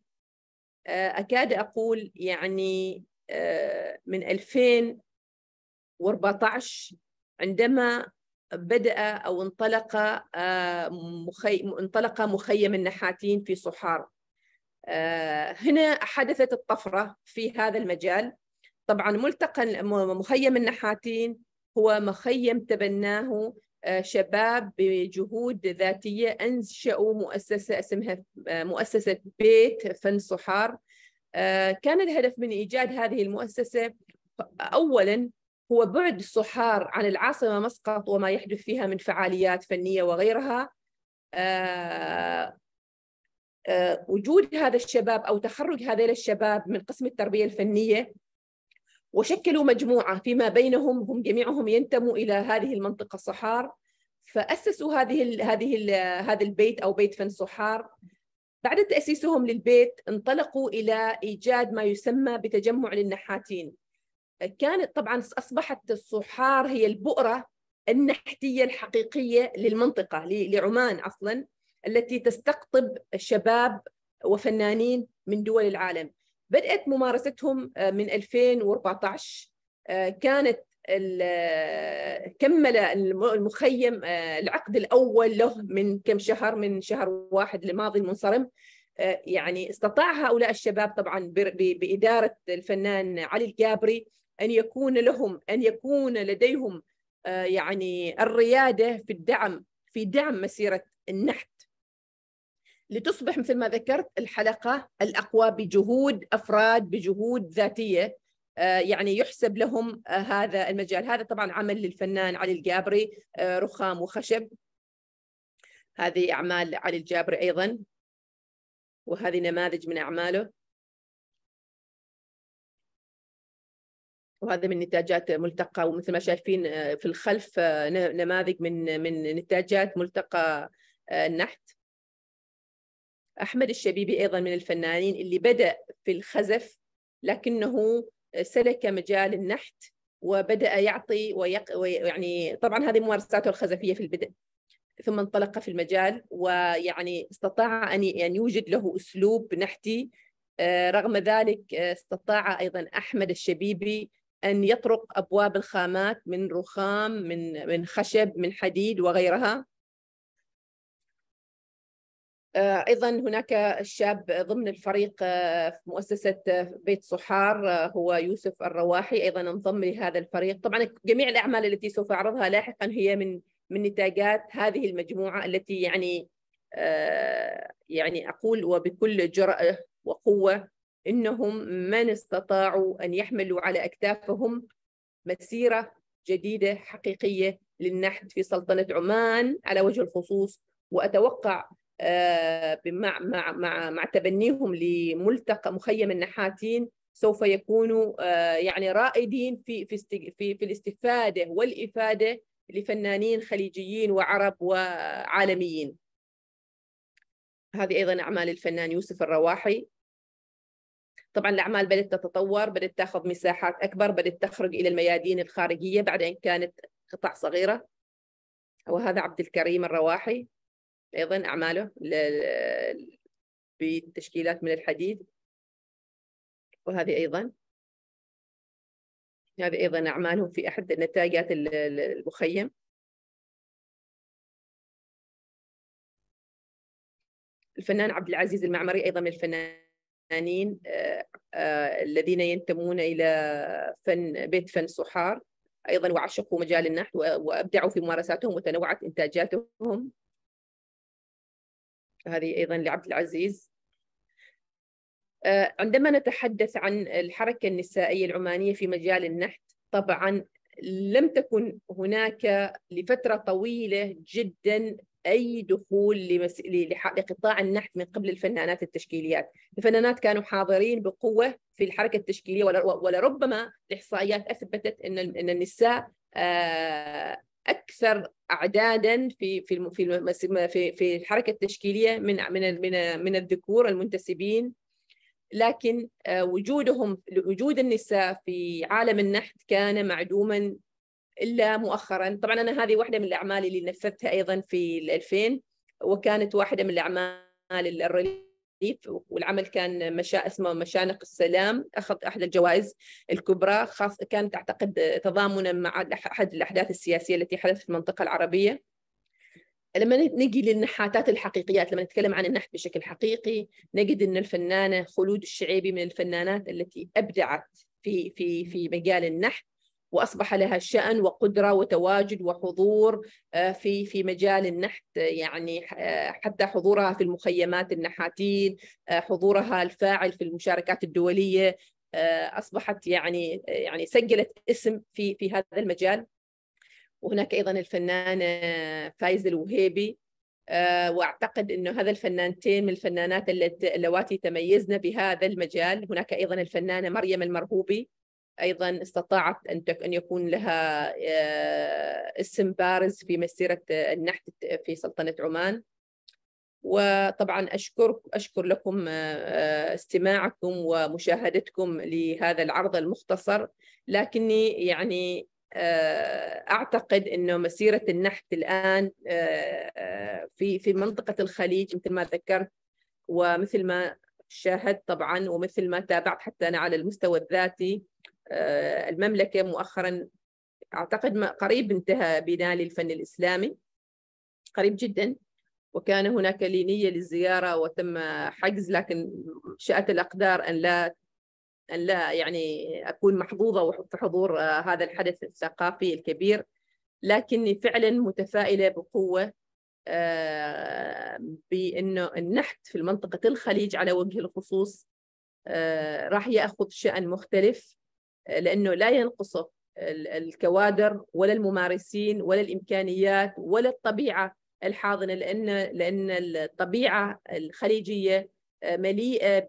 آه، أكاد أقول يعني آه، من 2014 عندما بدأ أو انطلق آه، مخي... انطلق مخيم النحاتين في صحار هنا حدثت الطفرة في هذا المجال طبعا ملتقى مخيم النحاتين هو مخيم تبناه آه، شباب بجهود ذاتية أنشأوا مؤسسة اسمها آه، مؤسسة بيت فن صحار آه، كان الهدف من إيجاد هذه المؤسسة أولا هو بعد الصحار عن العاصمة مسقط وما يحدث فيها من فعاليات فنية وغيرها وجود هذا الشباب أو تخرج هذين الشباب من قسم التربية الفنية وشكلوا مجموعة فيما بينهم هم جميعهم ينتموا إلى هذه المنطقة صحار فأسسوا هذه الـ هذه الـ هذا البيت أو بيت فن صحار بعد تأسيسهم للبيت انطلقوا إلى إيجاد ما يسمى بتجمع للنحاتين كانت طبعا أصبحت الصحار هي البؤرة النحتية الحقيقية للمنطقة لعمان أصلا التي تستقطب شباب وفنانين من دول العالم بدأت ممارستهم آه، من 2014 آه، كانت آه، كمل المخيم العقد الأول له من كم شهر من شهر واحد الماضي المنصرم يعني استطاع هؤلاء الشباب طبعا بإدارة الفنان علي الجابري أن يكون لهم أن يكون لديهم يعني الريادة في الدعم في دعم مسيرة النحت لتصبح مثل ما ذكرت الحلقه الاقوى بجهود افراد بجهود ذاتيه آه، يعني يحسب لهم آه، هذا المجال هذا طبعا عمل للفنان علي الجابري آه، رخام وخشب هذه اعمال علي الجابري ايضا وهذه نماذج من اعماله وهذا من نتاجات ملتقى ومثل ما شايفين في الخلف نماذج من من نتاجات ملتقى النحت أحمد الشبيبي أيضا من الفنانين اللي بدأ في الخزف لكنه سلك مجال النحت وبدأ يعطي ويق... ويعني طبعا هذه ممارساته الخزفية في البدء ثم انطلق في المجال ويعني استطاع أن يعني يوجد له أسلوب نحتي آه، رغم ذلك آه، استطاع أيضا أحمد الشبيبي أن يطرق أبواب الخامات من رخام من من خشب من حديد وغيرها آه، ايضا هناك الشاب ضمن الفريق آه، في مؤسسه آه، بيت صحار هو يوسف الرواحي ايضا انضم لهذا الفريق طبعا جميع الاعمال التي سوف اعرضها لاحقا هي من من نتاجات هذه المجموعه التي يعني يعني اقول وبكل جراه وقوه انهم من استطاعوا ان يحملوا على اكتافهم مسيره جديده حقيقيه للنحت في سلطنه عمان على وجه الخصوص واتوقع آه، مع مع مع مع تبنيهم لملتقى مخيم النحاتين سوف يكونوا آه، يعني رائدين في في في في الاستفاده والافاده لفنانين خليجيين وعرب وعالميين. هذه ايضا اعمال الفنان يوسف الرواحي. طبعا الاعمال بدات تتطور، بدات تاخذ مساحات اكبر، بدات تخرج الى الميادين الخارجيه بعد ان كانت قطع صغيره. وهذا عبد الكريم الرواحي أيضا أعماله بتشكيلات من الحديد وهذه أيضا هذه أيضا أعمالهم في أحد نتائجات المخيم الفنان عبد العزيز المعمري أيضا من الفنانين آه، آه، الذين ينتمون إلى فن بيت فن صحار أيضا وعشقوا مجال النحت وأبدعوا في ممارساتهم وتنوعت إنتاجاتهم هذه أيضا لعبد العزيز آه، عندما نتحدث عن الحركة النسائية العمانية في مجال النحت طبعا لم تكن هناك لفترة طويلة جدا أي دخول لمس... لقطاع النحت من قبل الفنانات التشكيليات الفنانات كانوا حاضرين بقوة في الحركة التشكيلية ولربما الإحصائيات أثبتت أن النساء آه، أكثر اعدادا في في في في الحركه التشكيليه من من من من الذكور المنتسبين لكن آه، وجودهم وجود النساء في عالم النحت كان معدوما الا مؤخرا طبعا انا هذه واحده من الاعمال اللي نفذتها ايضا في 2000 وكانت واحده من الاعمال الريليز التحديث والعمل كان مشاء اسمه مشانق السلام اخذ احد الجوائز الكبرى خاص كانت اعتقد تضامنا مع احد الاحداث السياسيه التي حدثت في المنطقه العربيه لما نجي للنحاتات الحقيقيات لما نتكلم عن النحت بشكل حقيقي نجد ان الفنانه خلود الشعيبي من الفنانات التي ابدعت في في في مجال النحت واصبح لها شان وقدره وتواجد وحضور آه، في في مجال النحت يعني آه، حتى حضورها في المخيمات النحاتين آه، حضورها الفاعل في المشاركات الدوليه اصبحت يعني يعني سجلت اسم في في هذا المجال وهناك ايضا الفنانه فايزه الوهيبي واعتقد انه هذا الفنانتين من الفنانات اللواتي تميزنا بهذا المجال هناك ايضا الفنانه مريم المرهوبي أيضا استطاعت أن أن يكون لها آه، اسم بارز في مسيرة آه، النحت في سلطنة عمان وطبعا أشكر أشكر لكم آه، استماعكم ومشاهدتكم لهذا العرض المختصر لكني يعني اعتقد انه مسيره النحت الان في في منطقه الخليج مثل ما ذكرت ومثل ما شاهدت طبعا ومثل ما تابعت حتى انا على المستوى الذاتي آه، المملكة مؤخرا أعتقد قريب انتهى بناء للفن الإسلامي قريب جدا وكان هناك لينية للزيارة وتم حجز لكن شاءت الأقدار أن لا أن لا يعني أكون محظوظة في حضور آه، هذا الحدث الثقافي الكبير لكني فعلا متفائلة بقوة آه، بأنه النحت في منطقة الخليج على وجه الخصوص راح يأخذ شأن مختلف لأنه لا ينقصه الكوادر ولا الممارسين ولا الإمكانيات ولا الطبيعة الحاضنة لأن لأن الطبيعة الخليجية مليئة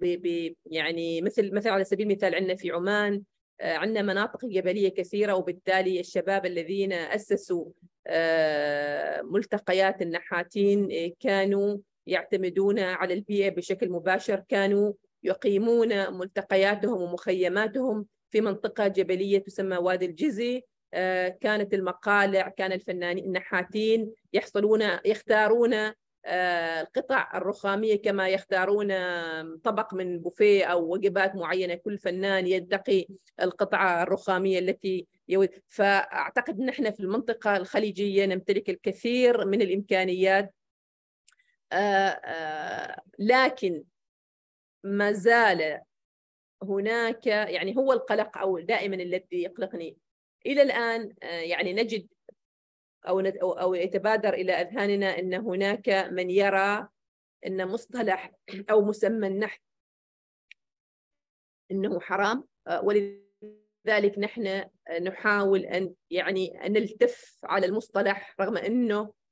ب يعني مثل مثل على سبيل المثال عندنا في عمان عندنا مناطق جبلية كثيرة وبالتالي الشباب الذين أسسوا آه، ملتقيات النحاتين آه، كانوا يعتمدون على البيئة بشكل مباشر كانوا يقيمون ملتقياتهم ومخيماتهم في منطقة جبلية تسمى وادي الجزي آه، كانت المقالع كان الفنانين النحاتين يحصلون يختارون آه، القطع الرخامية كما يختارون طبق من بوفيه أو وجبات معينة كل فنان يدقي القطعة الرخامية التي يود فأعتقد أن احنا في المنطقة الخليجية نمتلك الكثير من الإمكانيات آه، لكن ما زال هناك يعني هو القلق أو دائما الذي يقلقني إلى الآن آه، يعني نجد أو أو يتبادر إلى أذهاننا أن هناك من يرى أن مصطلح أو مسمى النحت أنه حرام آه، ولذلك نحن آه، نحاول أن يعني أن نلتف على المصطلح رغم أنه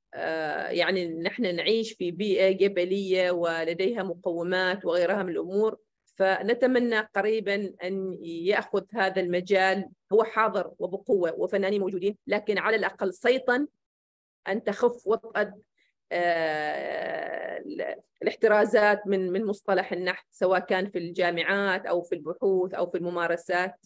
يعني نحن نعيش في بيئة جبلية ولديها مقومات وغيرها من الأمور فنتمنى قريبا ان ياخذ هذا المجال هو حاضر وبقوه وفنانين موجودين لكن على الاقل صيتا ان تخف وطأة آه، الاحترازات من من مصطلح النحت سواء كان في الجامعات او في البحوث او في الممارسات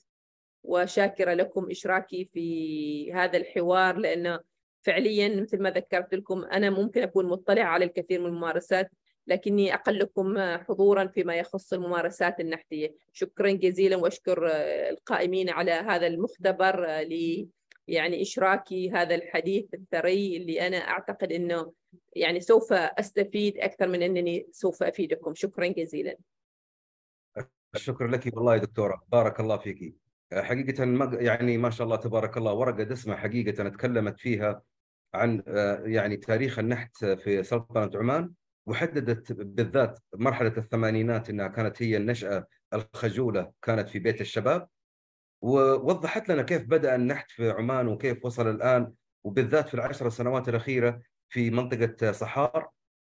وشاكره لكم اشراكي في هذا الحوار لانه فعليا مثل ما ذكرت لكم انا ممكن اكون مطلعه على الكثير من الممارسات لكني أقلكم حضورا فيما يخص الممارسات النحتية شكرا جزيلا وأشكر القائمين على هذا المختبر آه، ل يعني إشراكي هذا الحديث الثري اللي أنا أعتقد أنه يعني سوف أستفيد أكثر من أنني سوف أفيدكم شكرا جزيلا الشكر لك والله يا دكتورة بارك الله فيك آه، حقيقة يعني ما شاء الله تبارك الله ورقة دسمة حقيقة تكلمت فيها عن آه، يعني تاريخ النحت في سلطنة عمان وحددت بالذات مرحله الثمانينات انها كانت هي النشاه الخجوله كانت في بيت الشباب ووضحت لنا كيف بدا النحت في عمان وكيف وصل الان وبالذات في العشر سنوات الاخيره في منطقه صحار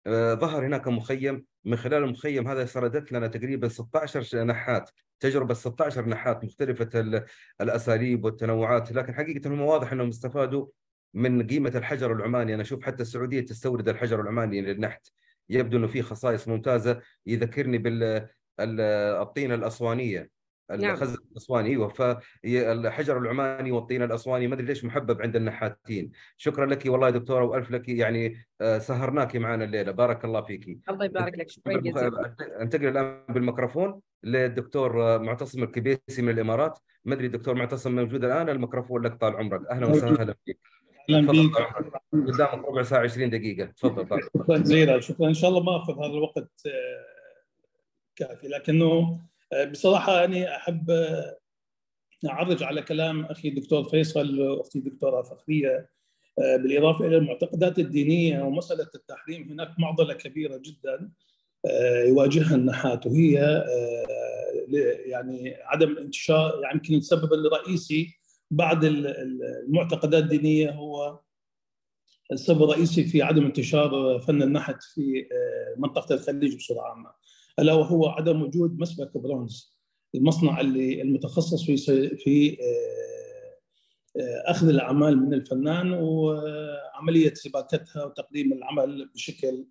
آه، ظهر هناك مخيم من خلال المخيم هذا سردت لنا تقريبا 16 نحات تجربه 16 نحات مختلفه الاساليب والتنوعات لكن حقيقه هم واضح انهم استفادوا من قيمه الحجر العماني انا اشوف حتى السعوديه تستورد الحجر العماني للنحت يبدو انه في خصائص ممتازه يذكرني بال الطينه الاسوانيه الخزف نعم. الاسواني ايوه فالحجر العماني والطين الاسواني ما ادري ليش محبب عند النحاتين شكرا لك والله يا دكتوره والف لك يعني آه، سهرناك معنا الليله بارك الله فيك الله يبارك لك شكرا جزيلا انتقل الان بالميكروفون للدكتور آه، معتصم الكبيسي من الامارات ما ادري الدكتور معتصم موجود الان الميكروفون لك طال عمرك اهلا وسهلا فيك اهلا بك قدامك ربع ساعه 20 دقيقه تفضل شكرا جزيلا طيب، شكرا ان شاء الله ما اخذ هذا الوقت آه، كافي لكنه آه، بصراحه انا احب آه، اعرج على كلام اخي الدكتور فيصل واختي الدكتوره فخريه بالاضافه الى المعتقدات الدينيه ومساله التحريم هناك معضله كبيره جدا يواجهها النحات وهي يعني عدم الانتشار يعني يمكن السبب الرئيسي بعض المعتقدات الدينيه هو السبب الرئيسي في عدم انتشار فن النحت في آه، منطقه الخليج بصوره عامه الا وهو عدم وجود مسبك برونز المصنع اللي المتخصص في في آه، آه، اخذ الاعمال من الفنان وعمليه سباكتها وتقديم العمل بشكل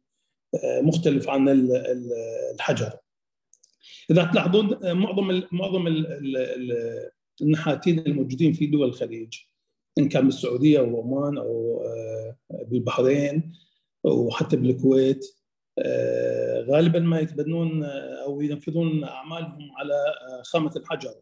مختلف عن الحجر اذا تلاحظون معظم ال معظم ال النحاتين الموجودين في دول الخليج ان كان بالسعوديه او عمان او آه، بالبحرين وحتى بالكويت آه، غالبا ما يتبنون آه، او ينفذون اعمالهم على خامه الحجر.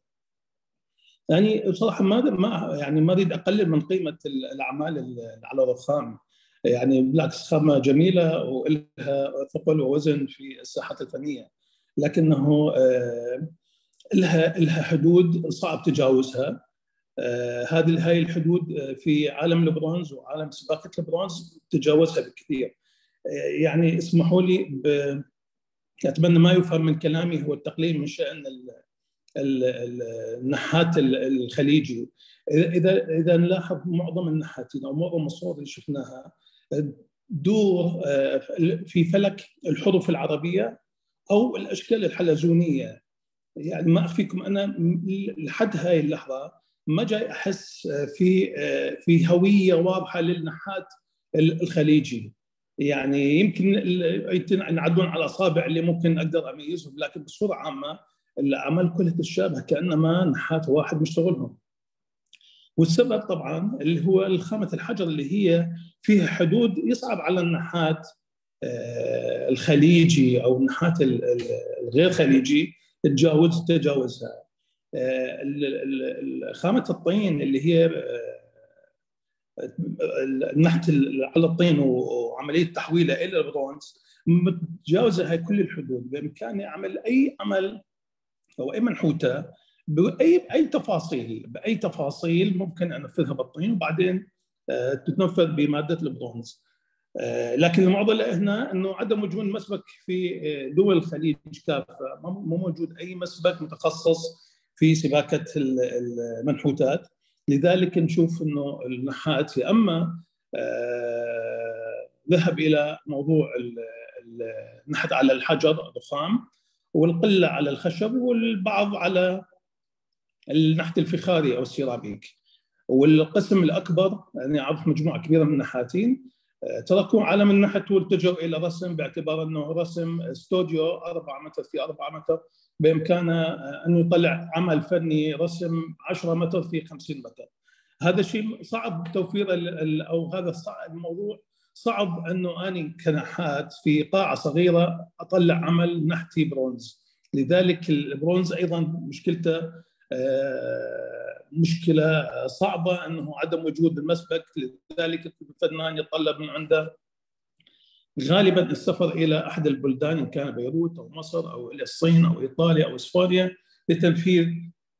يعني بصراحه ما ما يعني ما اريد اقلل من قيمه الاعمال على الرخام يعني بالعكس خامه جميله ولها ثقل ووزن في الساحه الفنيه لكنه لها لها حدود صعب تجاوزها آه، هذه هاي الحدود آه، في عالم البرونز وعالم سباقه البرونز تجاوزها بكثير آه، يعني اسمحوا لي ب... اتمنى ما يفهم من كلامي هو التقليل من شان النحات الخليجي اذا اذا نلاحظ معظم النحاتين او معظم الصور اللي شفناها دور في فلك الحروف العربيه او الاشكال الحلزونيه يعني ما اخفيكم انا لحد هاي اللحظه ما جاي احس آه، في آه، في هويه واضحه للنحات الخليجي يعني يمكن ينعدون على الاصابع اللي ممكن اقدر اميزهم لكن بصوره عامه الاعمال كلها تتشابه كانما نحات واحد مشتغلهم والسبب طبعا اللي هو الخامه الحجر اللي هي فيها حدود يصعب على النحات آه، الخليجي او النحات الغير خليجي تجاوز تجاوزها آه، خامه الطين اللي هي آه، النحت على الطين وعمليه تحويله الى البرونز متجاوزه هاي كل الحدود بامكاني اعمل اي عمل او اي منحوته باي باي تفاصيل باي تفاصيل ممكن انفذها بالطين وبعدين آه، تتنفذ بماده البرونز آه، لكن المعضله هنا انه عدم وجود مسبك في آه، دول الخليج كافه مو موجود اي مسبك متخصص في سباكه المنحوتات لذلك نشوف انه النحات يا اما آه، ذهب الى موضوع النحت على الحجر الضخام والقله على الخشب والبعض على النحت الفخاري او السيراميك والقسم الاكبر يعني عرف مجموعه كبيره من النحاتين تركوا عالم النحت والتجوا الى رسم باعتبار انه رسم استوديو 4 متر في 4 متر بامكانه ان يطلع عمل فني رسم 10 متر في 50 متر. هذا الشيء صعب توفير او هذا الموضوع صعب انه اني كنحات في قاعه صغيره اطلع عمل نحتي برونز لذلك البرونز ايضا مشكلته آه، مشكله صعبه انه عدم وجود المسبك لذلك الفنان يطلب من عنده غالبا السفر الى احد البلدان ان كان بيروت او مصر او الى الصين او ايطاليا او اسبانيا لتنفيذ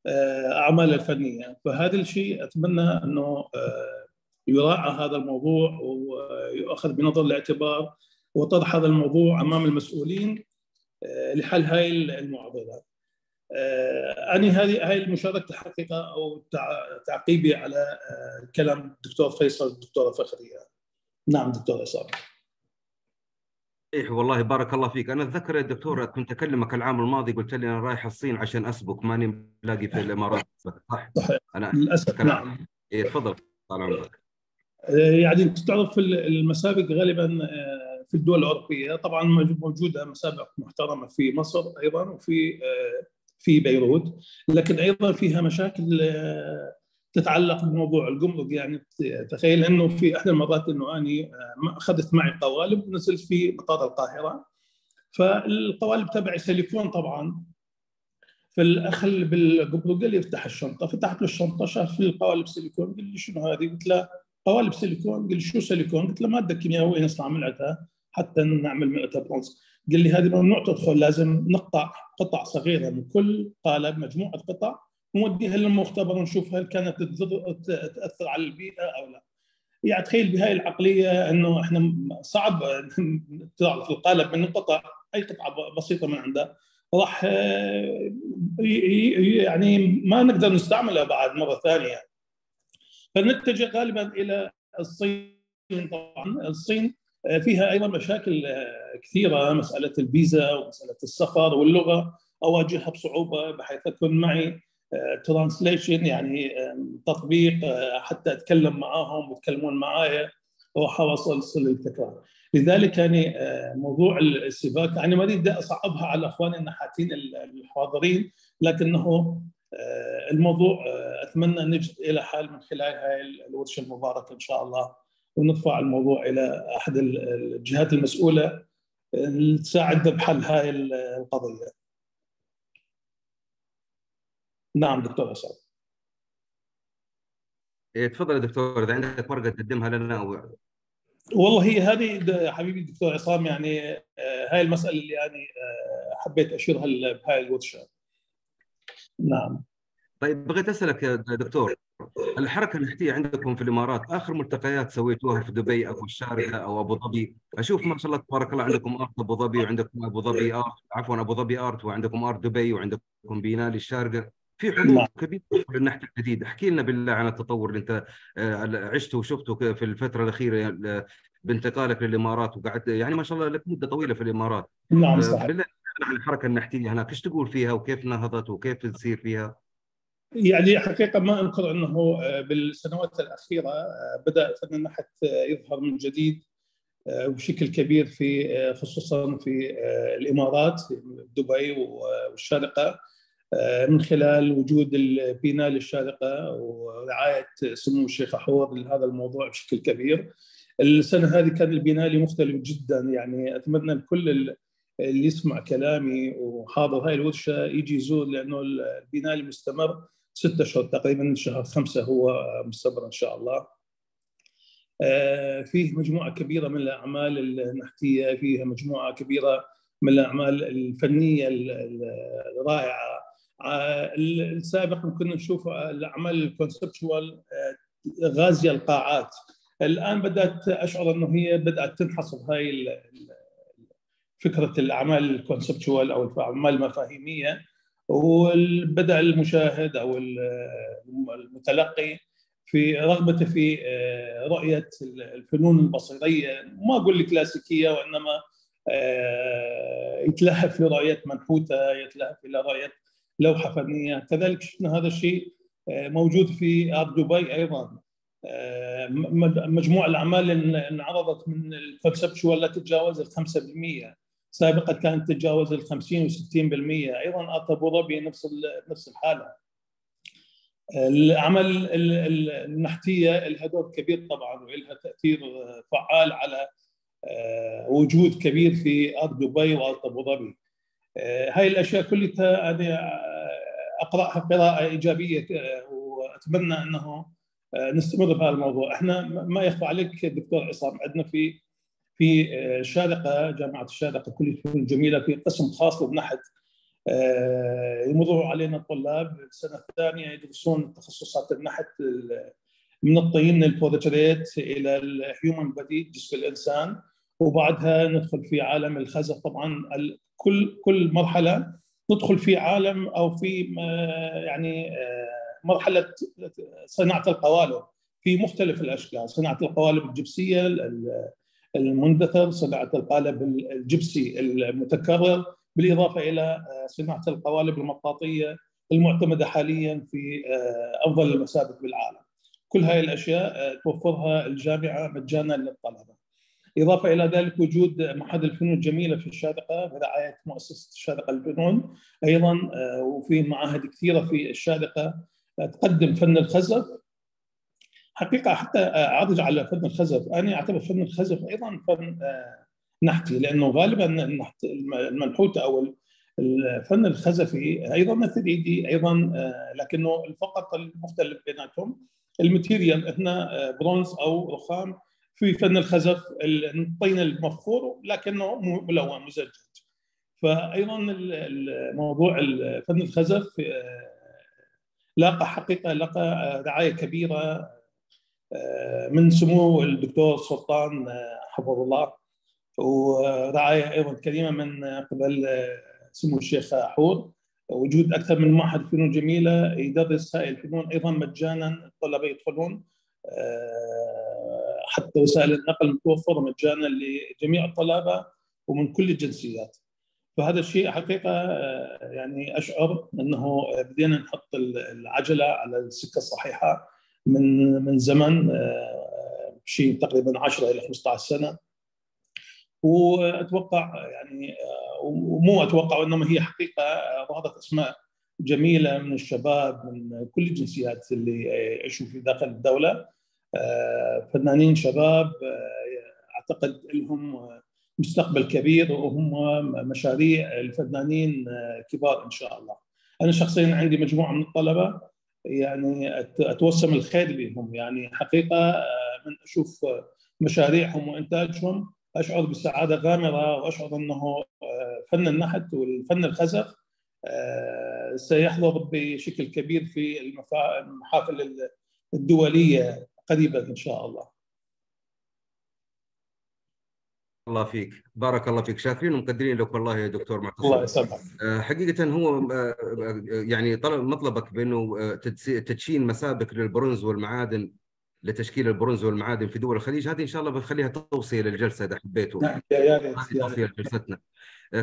آه، اعمال الفنيه فهذا الشيء اتمنى انه آه، يراعى هذا الموضوع ويؤخذ بنظر الاعتبار وطرح هذا الموضوع امام المسؤولين لحل هاي المعضلات آه، أني هذه هاي المشاركة الحقيقة أو تعقيبي على آه، كلام الدكتور فيصل الدكتورة فخرية نعم دكتور عصام صحيح إيه، والله بارك الله فيك انا اتذكر يا دكتور كنت اكلمك العام الماضي قلت لي انا رايح الصين عشان اسبق ماني ملاقي في الامارات صح؟ انا للاسف نعم إيه تفضل طال عمرك آه، يعني تعرف المسابق غالبا في الدول الاوروبيه طبعا موجوده مسابق محترمه في مصر ايضا وفي في بيروت لكن ايضا فيها مشاكل آه، تتعلق بموضوع الجمرك يعني تخيل انه في احدى المرات انه اني آه، اخذت معي قوالب ونزلت في مطار القاهره فالقوالب تبعي سيليكون طبعا فالاخ بالجمرك قال لي افتح الشنطه فتحت له الشنطه شاف في القوالب سيليكون قال لي شنو هذه؟ قلت له قوالب سيليكون قال لي شو سيليكون؟ قلت له ماده كيميائيه نصنع من حتى نعمل من برونز قال لي هذه ممنوع تدخل لازم نقطع قطع صغيره من كل قالب مجموعه قطع نوديها للمختبر ونشوف هل كانت تاثر على البيئه او لا. يعني تخيل بهاي العقليه انه احنا صعب تعرف القالب من قطع اي قطعه بسيطه من عندها راح آه، يعني ما نقدر نستعملها بعد مره ثانيه. فنتجه غالبا الى الصين طبعا الصين آه، فيها ايضا مشاكل آه، كثيره مساله الفيزا ومساله السفر واللغه اواجهها بصعوبه بحيث اكون معي ترانسليشن آه، يعني تطبيق حتى اتكلم معاهم ويتكلمون معايا واحاول اوصل الفكره. لذلك يعني موضوع السباكه يعني ما اريد اصعبها على اخواني النحاتين الحاضرين لكنه الموضوع اتمنى نجد الى حل من خلال هاي الورشه المباركه ان شاء الله. ونرفع الموضوع الى احد الجهات المسؤوله تساعدنا آه، بحل هاي القضيه. نعم دكتور اسعد. إيه، تفضل يا دكتور اذا عندك ورقه تقدمها لنا او والله هي هذه حبيبي الدكتور عصام يعني آه، هاي المساله اللي انا يعني حبيت اشيرها بهاي الورشه. نعم. طيب بغيت اسالك يا دكتور الحركه النحتيه عندكم في الامارات اخر ملتقيات سويتوها في دبي او في الشارقه او ابو ظبي اشوف ما شاء الله تبارك الله عندكم ارت ابو ظبي وعندكم ابو ظبي ارت عفوا ابو ظبي ارت وعندكم ارت دبي وعندكم بينال الشارقه في حضور نعم. كبير النحت الجديد احكي لنا بالله عن التطور اللي انت آه، عشته وشفته في الفتره الاخيره بانتقالك للامارات وقعدت يعني ما شاء الله لك مده طويله في الامارات نعم آه، صحيح بالله عن الحركه النحتيه هناك ايش تقول فيها وكيف نهضت وكيف تصير فيها؟ يعني حقيقة ما أنكر أنه آه، بالسنوات الأخيرة آه، بدأ فن النحت آه، يظهر من جديد بشكل كبير في خصوصا في الإمارات دبي والشارقة من خلال وجود البناء للشارقة ورعاية سمو الشيخ حور لهذا الموضوع بشكل كبير السنة هذه كان البناء مختلف جدا يعني أتمنى لكل اللي يسمع كلامي وحاضر هاي الورشة يجي يزور لأنه البناء مستمر ستة أشهر تقريبا شهر خمسة هو مستمر إن شاء الله آه، فيه مجموعة كبيرة من الأعمال النحتية فيها مجموعة كبيرة من الأعمال الفنية الرائعة آه، السابق كنا نشوف الأعمال الكونسبشوال آه، غازية القاعات الآن بدأت أشعر أنه هي بدأت تنحصر هاي فكرة الأعمال الكونسبشوال أو الأعمال المفاهيمية وبدا المشاهد او المتلقي في رغبته في آه، رؤيه الفنون البصريه ما اقول الكلاسيكيه وانما آه، يتلهف لرؤيه منحوته يتلهف الى رؤيه لوحه فنيه كذلك شفنا هذا الشيء آه، موجود في اب دبي ايضا مجموع الاعمال اللي انعرضت من الكونسبشوال لا تتجاوز ال 5% سابقا كانت تتجاوز ال 50 و 60% ايضا ابو ظبي نفس نفس الحاله. العمل النحتيه لها دور كبير طبعا ولها تاثير فعال على آه، وجود كبير في ارض دبي وارض ابو ظبي. آه، هاي الاشياء كلها انا آه، اقراها قراءه ايجابيه واتمنى انه نستمر في هذا الموضوع، احنا ما يخفى عليك دكتور عصام عندنا في في الشارقه آه، جامعه الشارقه كليه الفنون الجميله في قسم خاص للنحت آه، يمر علينا الطلاب السنه الثانيه يدرسون تخصصات النحت من الطين البورتريت الى الهيومن بدي جسم الانسان وبعدها ندخل في عالم الخزف طبعا كل كل مرحله ندخل في عالم او في آه، يعني مرحله صناعه القوالب في مختلف الاشكال صناعه القوالب الجبسيه المندثر صناعه القالب الجبسي المتكرر بالاضافه الى آه، صناعه القوالب المطاطيه المعتمده حاليا في آه، افضل المسابق بالعالم. كل هذه الاشياء آه، توفرها الجامعه مجانا للطلبه. إضافة إلى ذلك وجود معهد الفنون الجميلة في الشارقة برعاية مؤسسة الشارقة للفنون أيضا وفي معاهد كثيرة في الشارقة تقدم فن الخزف حقيقه حتى آه، اعرج على فن الخزف انا اعتبر فن الخزف ايضا فن آه، نحتي لانه غالبا النحت المنحوته او الفن الخزفي ايضا مثل ايدي ايضا آه، لكنه فقط المختلف بيناتهم الماتيريال اثناء برونز او رخام في فن الخزف الطين المفخور لكنه ملون مزجج فايضا موضوع فن الخزف لاقى حقيقه لقى رعايه كبيره آه، من سمو الدكتور سلطان آه، حفظه الله ورعايه ايضا كريمه من قبل آه، سمو الشيخ حور وجود اكثر من معهد فنون جميله يدرس هاي الفنون ايضا مجانا الطلبه يدخلون حتى وسائل النقل متوفره مجانا لجميع الطلبه ومن كل الجنسيات فهذا الشيء حقيقه يعني اشعر انه بدينا نحط العجله على السكه الصحيحه من من زمن آه، شيء تقريبا 10 الى 15 سنه واتوقع يعني آه، ومو اتوقع وانما هي حقيقه ظهرت آه، اسماء جميله من الشباب من كل الجنسيات اللي يعيشوا في داخل الدوله فنانين شباب اعتقد لهم مستقبل كبير وهم مشاريع الفنانين كبار ان شاء الله. انا شخصيا عندي مجموعه من الطلبه يعني اتوسم الخير بهم يعني حقيقه آه، من اشوف مشاريعهم وانتاجهم اشعر بسعاده غامره واشعر انه آه، فن النحت والفن الخزف آه، سيحضر بشكل كبير في المحافل الدوليه قريبا ان شاء الله. الله فيك بارك الله فيك شاكرين ومقدرين لك والله يا دكتور معتصم الله يسلمك آه، حقيقه هو آه، آه، يعني طلب مطلبك بانه تدشين مسابق للبرونز والمعادن لتشكيل البرونز والمعادن في دول الخليج هذه ان شاء الله بنخليها توصيه للجلسه اذا حبيتوا نعم يا توصيه لجلستنا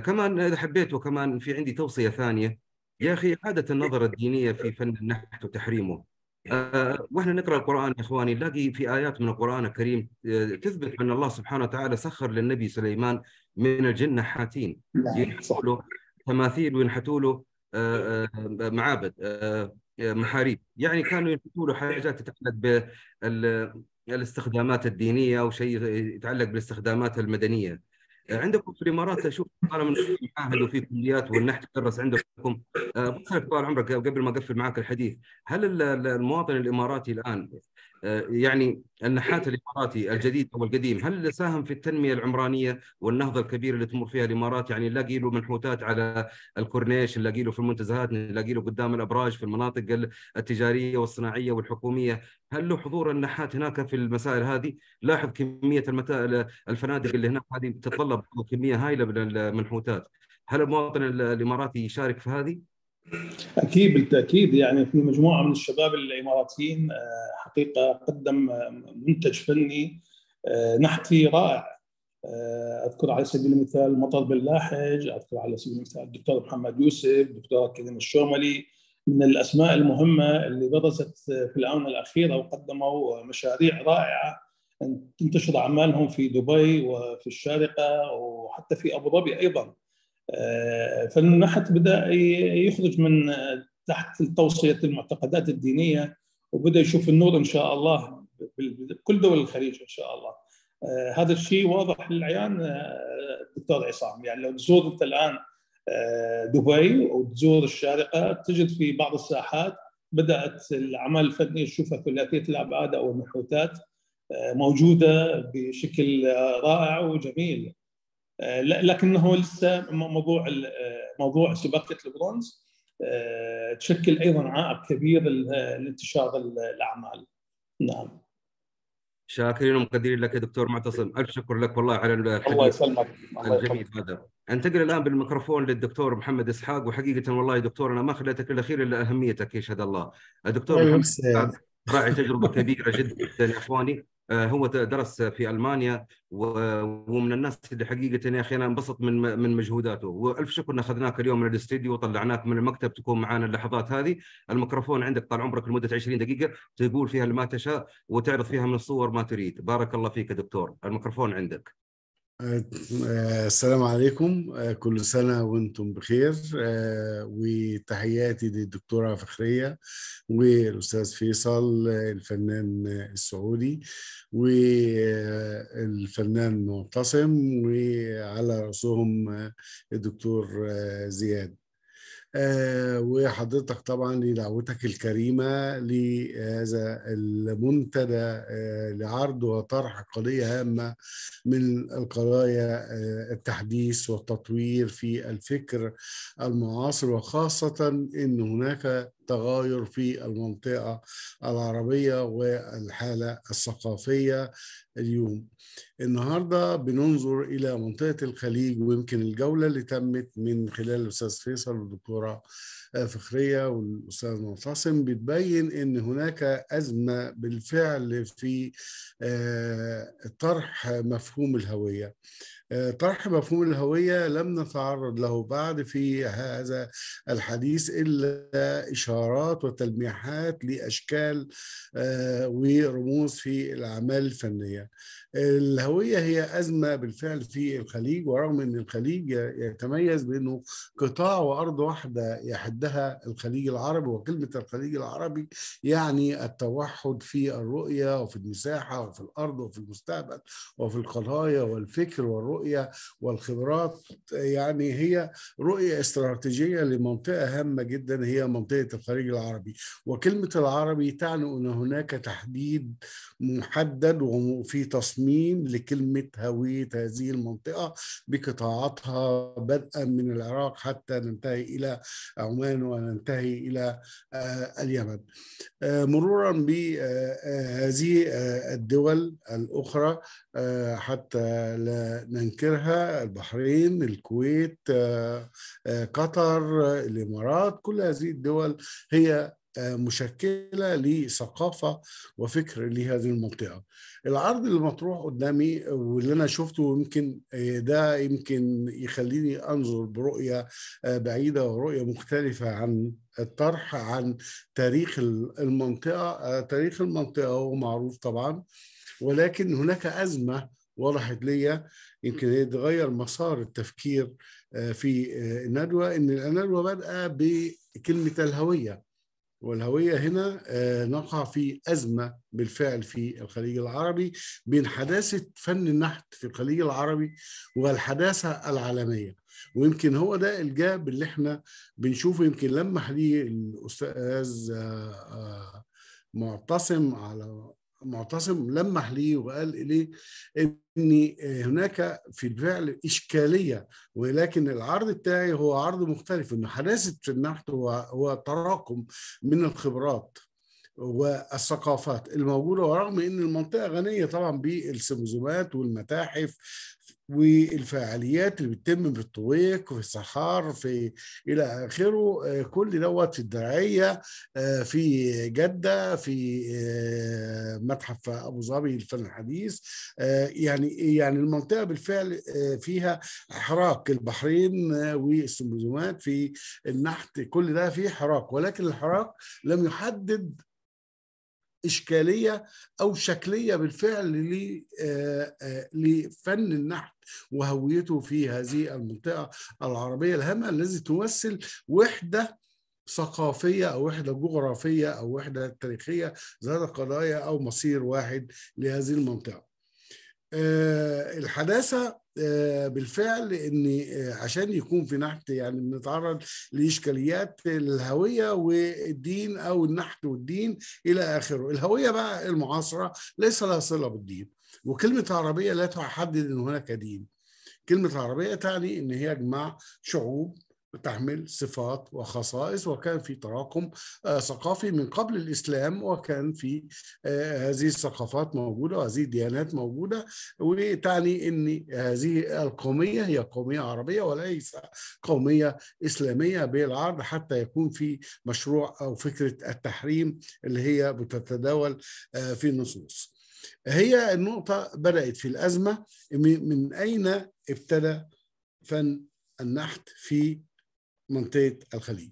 كمان اذا حبيتوا كمان في عندي توصيه ثانيه يا اخي اعاده النظر الدينيه في فن النحت وتحريمه آه، واحنا نقرا القران يا اخواني نلاقي في ايات من القران الكريم آه، تثبت ان الله سبحانه وتعالى سخر للنبي سليمان من الجن حاتين نعم، ينحتوا له تماثيل وينحتوا له آه، معابد محاريب يعني كانوا ينحتوا له حاجات تتعلق بالاستخدامات الدينيه او شيء يتعلق بالاستخدامات المدنيه عندكم في الامارات اشوف طالما انكم تعاهدوا وفي كليات والنحت تدرس عندكم آه، بسالك طال عمرك قبل ما اقفل معك الحديث هل المواطن الاماراتي الان آه، يعني النحات الاماراتي الجديد او القديم هل ساهم في التنميه العمرانيه والنهضه الكبيره اللي تمر فيها الامارات يعني نلاقي له منحوتات على الكورنيش نلاقي له في المنتزهات نلاقي له قدام الابراج في المناطق التجاريه والصناعيه والحكوميه هل له حضور النحات هناك في المسائل هذه لاحظ كميه المتا... الفنادق اللي هناك هذه تتطلب كميه هائله من المنحوتات هل المواطن الاماراتي يشارك في هذه اكيد بالتاكيد يعني في مجموعه من الشباب الاماراتيين آه، حقيقه قدم آه، منتج فني آه، نحتي رائع اذكر على سبيل المثال مطر باللاحج اذكر على سبيل المثال الدكتور محمد يوسف الدكتور كريم الشوملي من الاسماء المهمه اللي برزت في الاونه الاخيره وقدموا مشاريع رائعه تنتشر اعمالهم في دبي وفي الشارقه وحتى في ابو ظبي ايضا آه، فالمنحت بدا يخرج من آه، تحت توصيه المعتقدات الدينيه وبدا يشوف النور ان شاء الله بكل دول الخليج ان شاء الله آه، هذا الشيء واضح للعيان دكتور عصام يعني لو تزور انت الان دبي او تزور الشارقه تجد في بعض الساحات بدات الاعمال الفنيه تشوفها ثلاثيه الابعاد او النحوتات موجوده بشكل رائع وجميل آه، لكنه لسه موضوع آه، موضوع سباقيه البرونز آه، تشكل ايضا عائق كبير لانتشار الاعمال نعم شاكرين ومقدرين لك يا دكتور معتصم الف شكر لك والله على الحديث الله يسلمك الجميل هذا انتقل الان بالميكروفون للدكتور محمد اسحاق وحقيقه والله يا دكتور انا ما خليتك الاخير الا اهميتك يشهد الله الدكتور محمد اسحاق راعي تجربه كبيره جدا يا اخواني آه، هو درس في المانيا ومن الناس اللي حقيقه يا اخي انا انبسط من من مجهوداته والف شكر ان اخذناك اليوم من الاستديو وطلعناك من المكتب تكون معنا اللحظات هذه الميكروفون عندك طال عمرك لمده 20 دقيقه تقول فيها ما تشاء وتعرض فيها من الصور ما تريد بارك الله فيك يا دكتور الميكروفون عندك آه، السلام عليكم آه، كل سنة وانتم بخير آه، وتحياتي للدكتورة فخرية والأستاذ فيصل الفنان السعودي والفنان معتصم وعلى رأسهم الدكتور زياد آه، وحضرتك طبعا لدعوتك الكريمة لهذا المنتدى آه، لعرض وطرح قضية هامة من القضايا آه، التحديث والتطوير في الفكر المعاصر وخاصة أن هناك التغاير في المنطقة العربية والحالة الثقافية اليوم النهاردة بننظر إلى منطقة الخليج ويمكن الجولة اللي تمت من خلال الأستاذ فيصل والدكتورة آه، فخرية والأستاذ معتصم بتبين أن هناك أزمة بالفعل في آه، طرح مفهوم الهوية آه، طرح مفهوم الهوية لم نتعرض له بعد في هذا الحديث إلا إشارات وتلميحات لأشكال آه، ورموز في الأعمال الفنية الهوية هي أزمة بالفعل في الخليج ورغم أن الخليج يتميز بأنه قطاع وأرض واحدة يحدها الخليج العربي وكلمة الخليج العربي يعني التوحد في الرؤية وفي المساحة وفي الأرض وفي المستقبل وفي القضايا والفكر والرؤية الرؤيه والخبرات يعني هي رؤية استراتيجية لمنطقة هامة جدا هي منطقة الخليج العربي وكلمة العربي تعني أن هناك تحديد محدد وفي تصميم لكلمة هوية هذه المنطقة بقطاعاتها بدءا من العراق حتى ننتهي إلى عمان وننتهي إلى آه، اليمن آه، مرورا بهذه آه، الدول الأخرى حتى لا ننكرها البحرين الكويت آه، آه، قطر الامارات كل هذه الدول هي آه، مشكلة لثقافة وفكر لهذه المنطقة العرض اللي مطروح قدامي واللي أنا شفته يمكن ده يمكن يخليني أنظر برؤية بعيدة ورؤية مختلفة عن الطرح عن تاريخ المنطقة تاريخ المنطقة هو معروف طبعا ولكن هناك أزمة وضحت لي يمكن يتغير مسار التفكير آه، في آه، الندوة إن الندوة بدأ بكلمة الهوية والهوية هنا آه، نقع في أزمة بالفعل في الخليج العربي بين حداثة فن النحت في الخليج العربي والحداثة العالمية ويمكن هو ده الجاب اللي احنا بنشوفه يمكن لمح ليه الأستاذ معتصم على معتصم لمح لي وقال إليه أن آه، هناك في الفعل إشكالية ولكن العرض بتاعي هو عرض مختلف أن حداثة النحت هو, هو تراكم من الخبرات والثقافات الموجوده ورغم ان المنطقه غنيه طبعا بالسموزومات والمتاحف والفعاليات اللي بتتم في الطويق وفي الصحار في الى اخره آه، كل دوت في الدرعيه آه، في جده في آه، متحف ابو ظبي للفن الحديث يعني يعني المنطقه بالفعل فيها حراك البحرين والسمبوزومات في النحت كل ده فيه حراك ولكن الحراك لم يحدد اشكاليه او شكليه بالفعل آه، آه، لفن النحت وهويته في هذه المنطقه العربيه الهامه الذي تمثل وحده ثقافية أو وحدة جغرافية أو وحدة تاريخية ذات قضايا أو مصير واحد لهذه المنطقة. آه، الحداثة آه، بالفعل ان آه، عشان يكون في نحت يعني بنتعرض لاشكاليات الهويه والدين او النحت والدين الى اخره الهويه بقى المعاصره ليس لها صله بالدين وكلمه عربيه لا تحدد ان هناك دين كلمه عربيه تعني ان هي جمع شعوب تحمل صفات وخصائص وكان في تراكم آه، ثقافي من قبل الاسلام وكان في آه، هذه الثقافات موجوده وهذه الديانات موجوده وتعني ان هذه القوميه هي قوميه عربيه وليس قوميه اسلاميه بالعرض حتى يكون في مشروع او فكره التحريم اللي هي بتتداول آه، في النصوص. هي النقطة بدأت في الأزمة من أين ابتدى فن النحت في منطقه الخليج.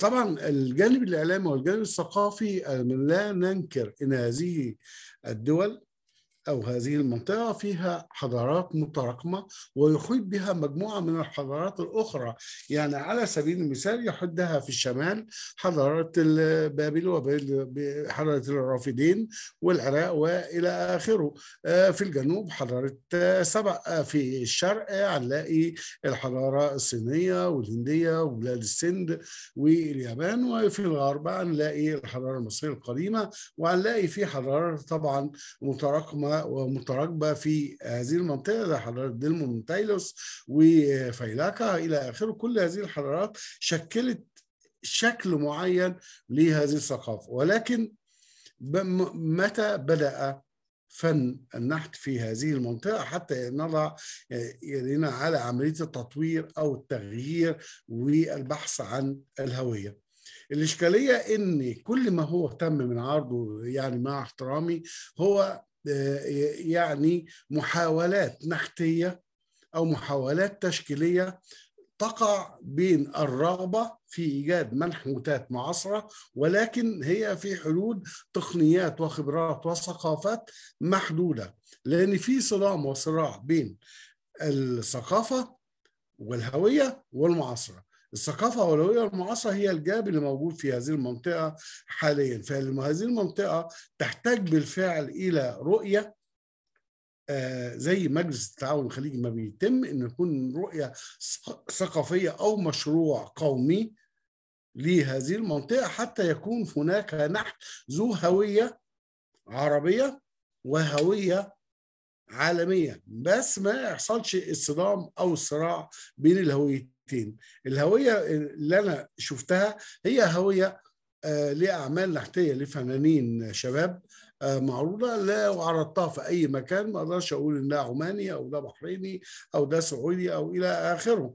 طبعا الجانب الاعلامي والجانب الثقافي آه، لا ننكر ان هذه الدول أو هذه المنطقة فيها حضارات متراكمة ويحيط بها مجموعة من الحضارات الأخرى يعني على سبيل المثال يحدها في الشمال حضارة بابل وحضارة الرافدين والعراق وإلى آخره آه، في الجنوب حضارة آه، سبع آه، في الشرق هنلاقي الحضارة الصينية والهندية وبلاد السند واليابان وفي الغرب هنلاقي الحضارة المصرية القديمة وهنلاقي في حضارة طبعا متراكمة ومتراكبه في هذه المنطقه زي حضاره دلمونتايلوس وفيلاكا الى اخره كل هذه الحضارات شكلت شكل معين لهذه الثقافه ولكن متى بدأ فن النحت في هذه المنطقة حتى نضع يدينا على عملية التطوير أو التغيير والبحث عن الهوية الإشكالية إن كل ما هو تم من عرضه يعني مع احترامي هو آه، يعني محاولات نحتيه او محاولات تشكيليه تقع بين الرغبه في ايجاد منحوتات معاصره ولكن هي في حدود تقنيات وخبرات وثقافات محدوده لان في صدام وصراع بين الثقافه والهويه والمعاصره الثقافة والهوية المعاصرة هي الجاب اللي موجود في هذه المنطقة حاليا فهذه المنطقة تحتاج بالفعل إلى رؤية آه زي مجلس التعاون الخليجي ما بيتم ان يكون رؤيه ثقافيه او مشروع قومي لهذه المنطقه حتى يكون هناك نحت ذو هويه عربيه وهويه عالميه بس ما يحصلش الصدام او الصراع بين الهويتين هويتين الهويه اللي انا شفتها هي هويه آه، لاعمال نحتيه لفنانين شباب آه، معروضه لو عرضتها في اي مكان ما اقدرش اقول ان ده عماني او ده بحريني او ده سعودي او الى اخره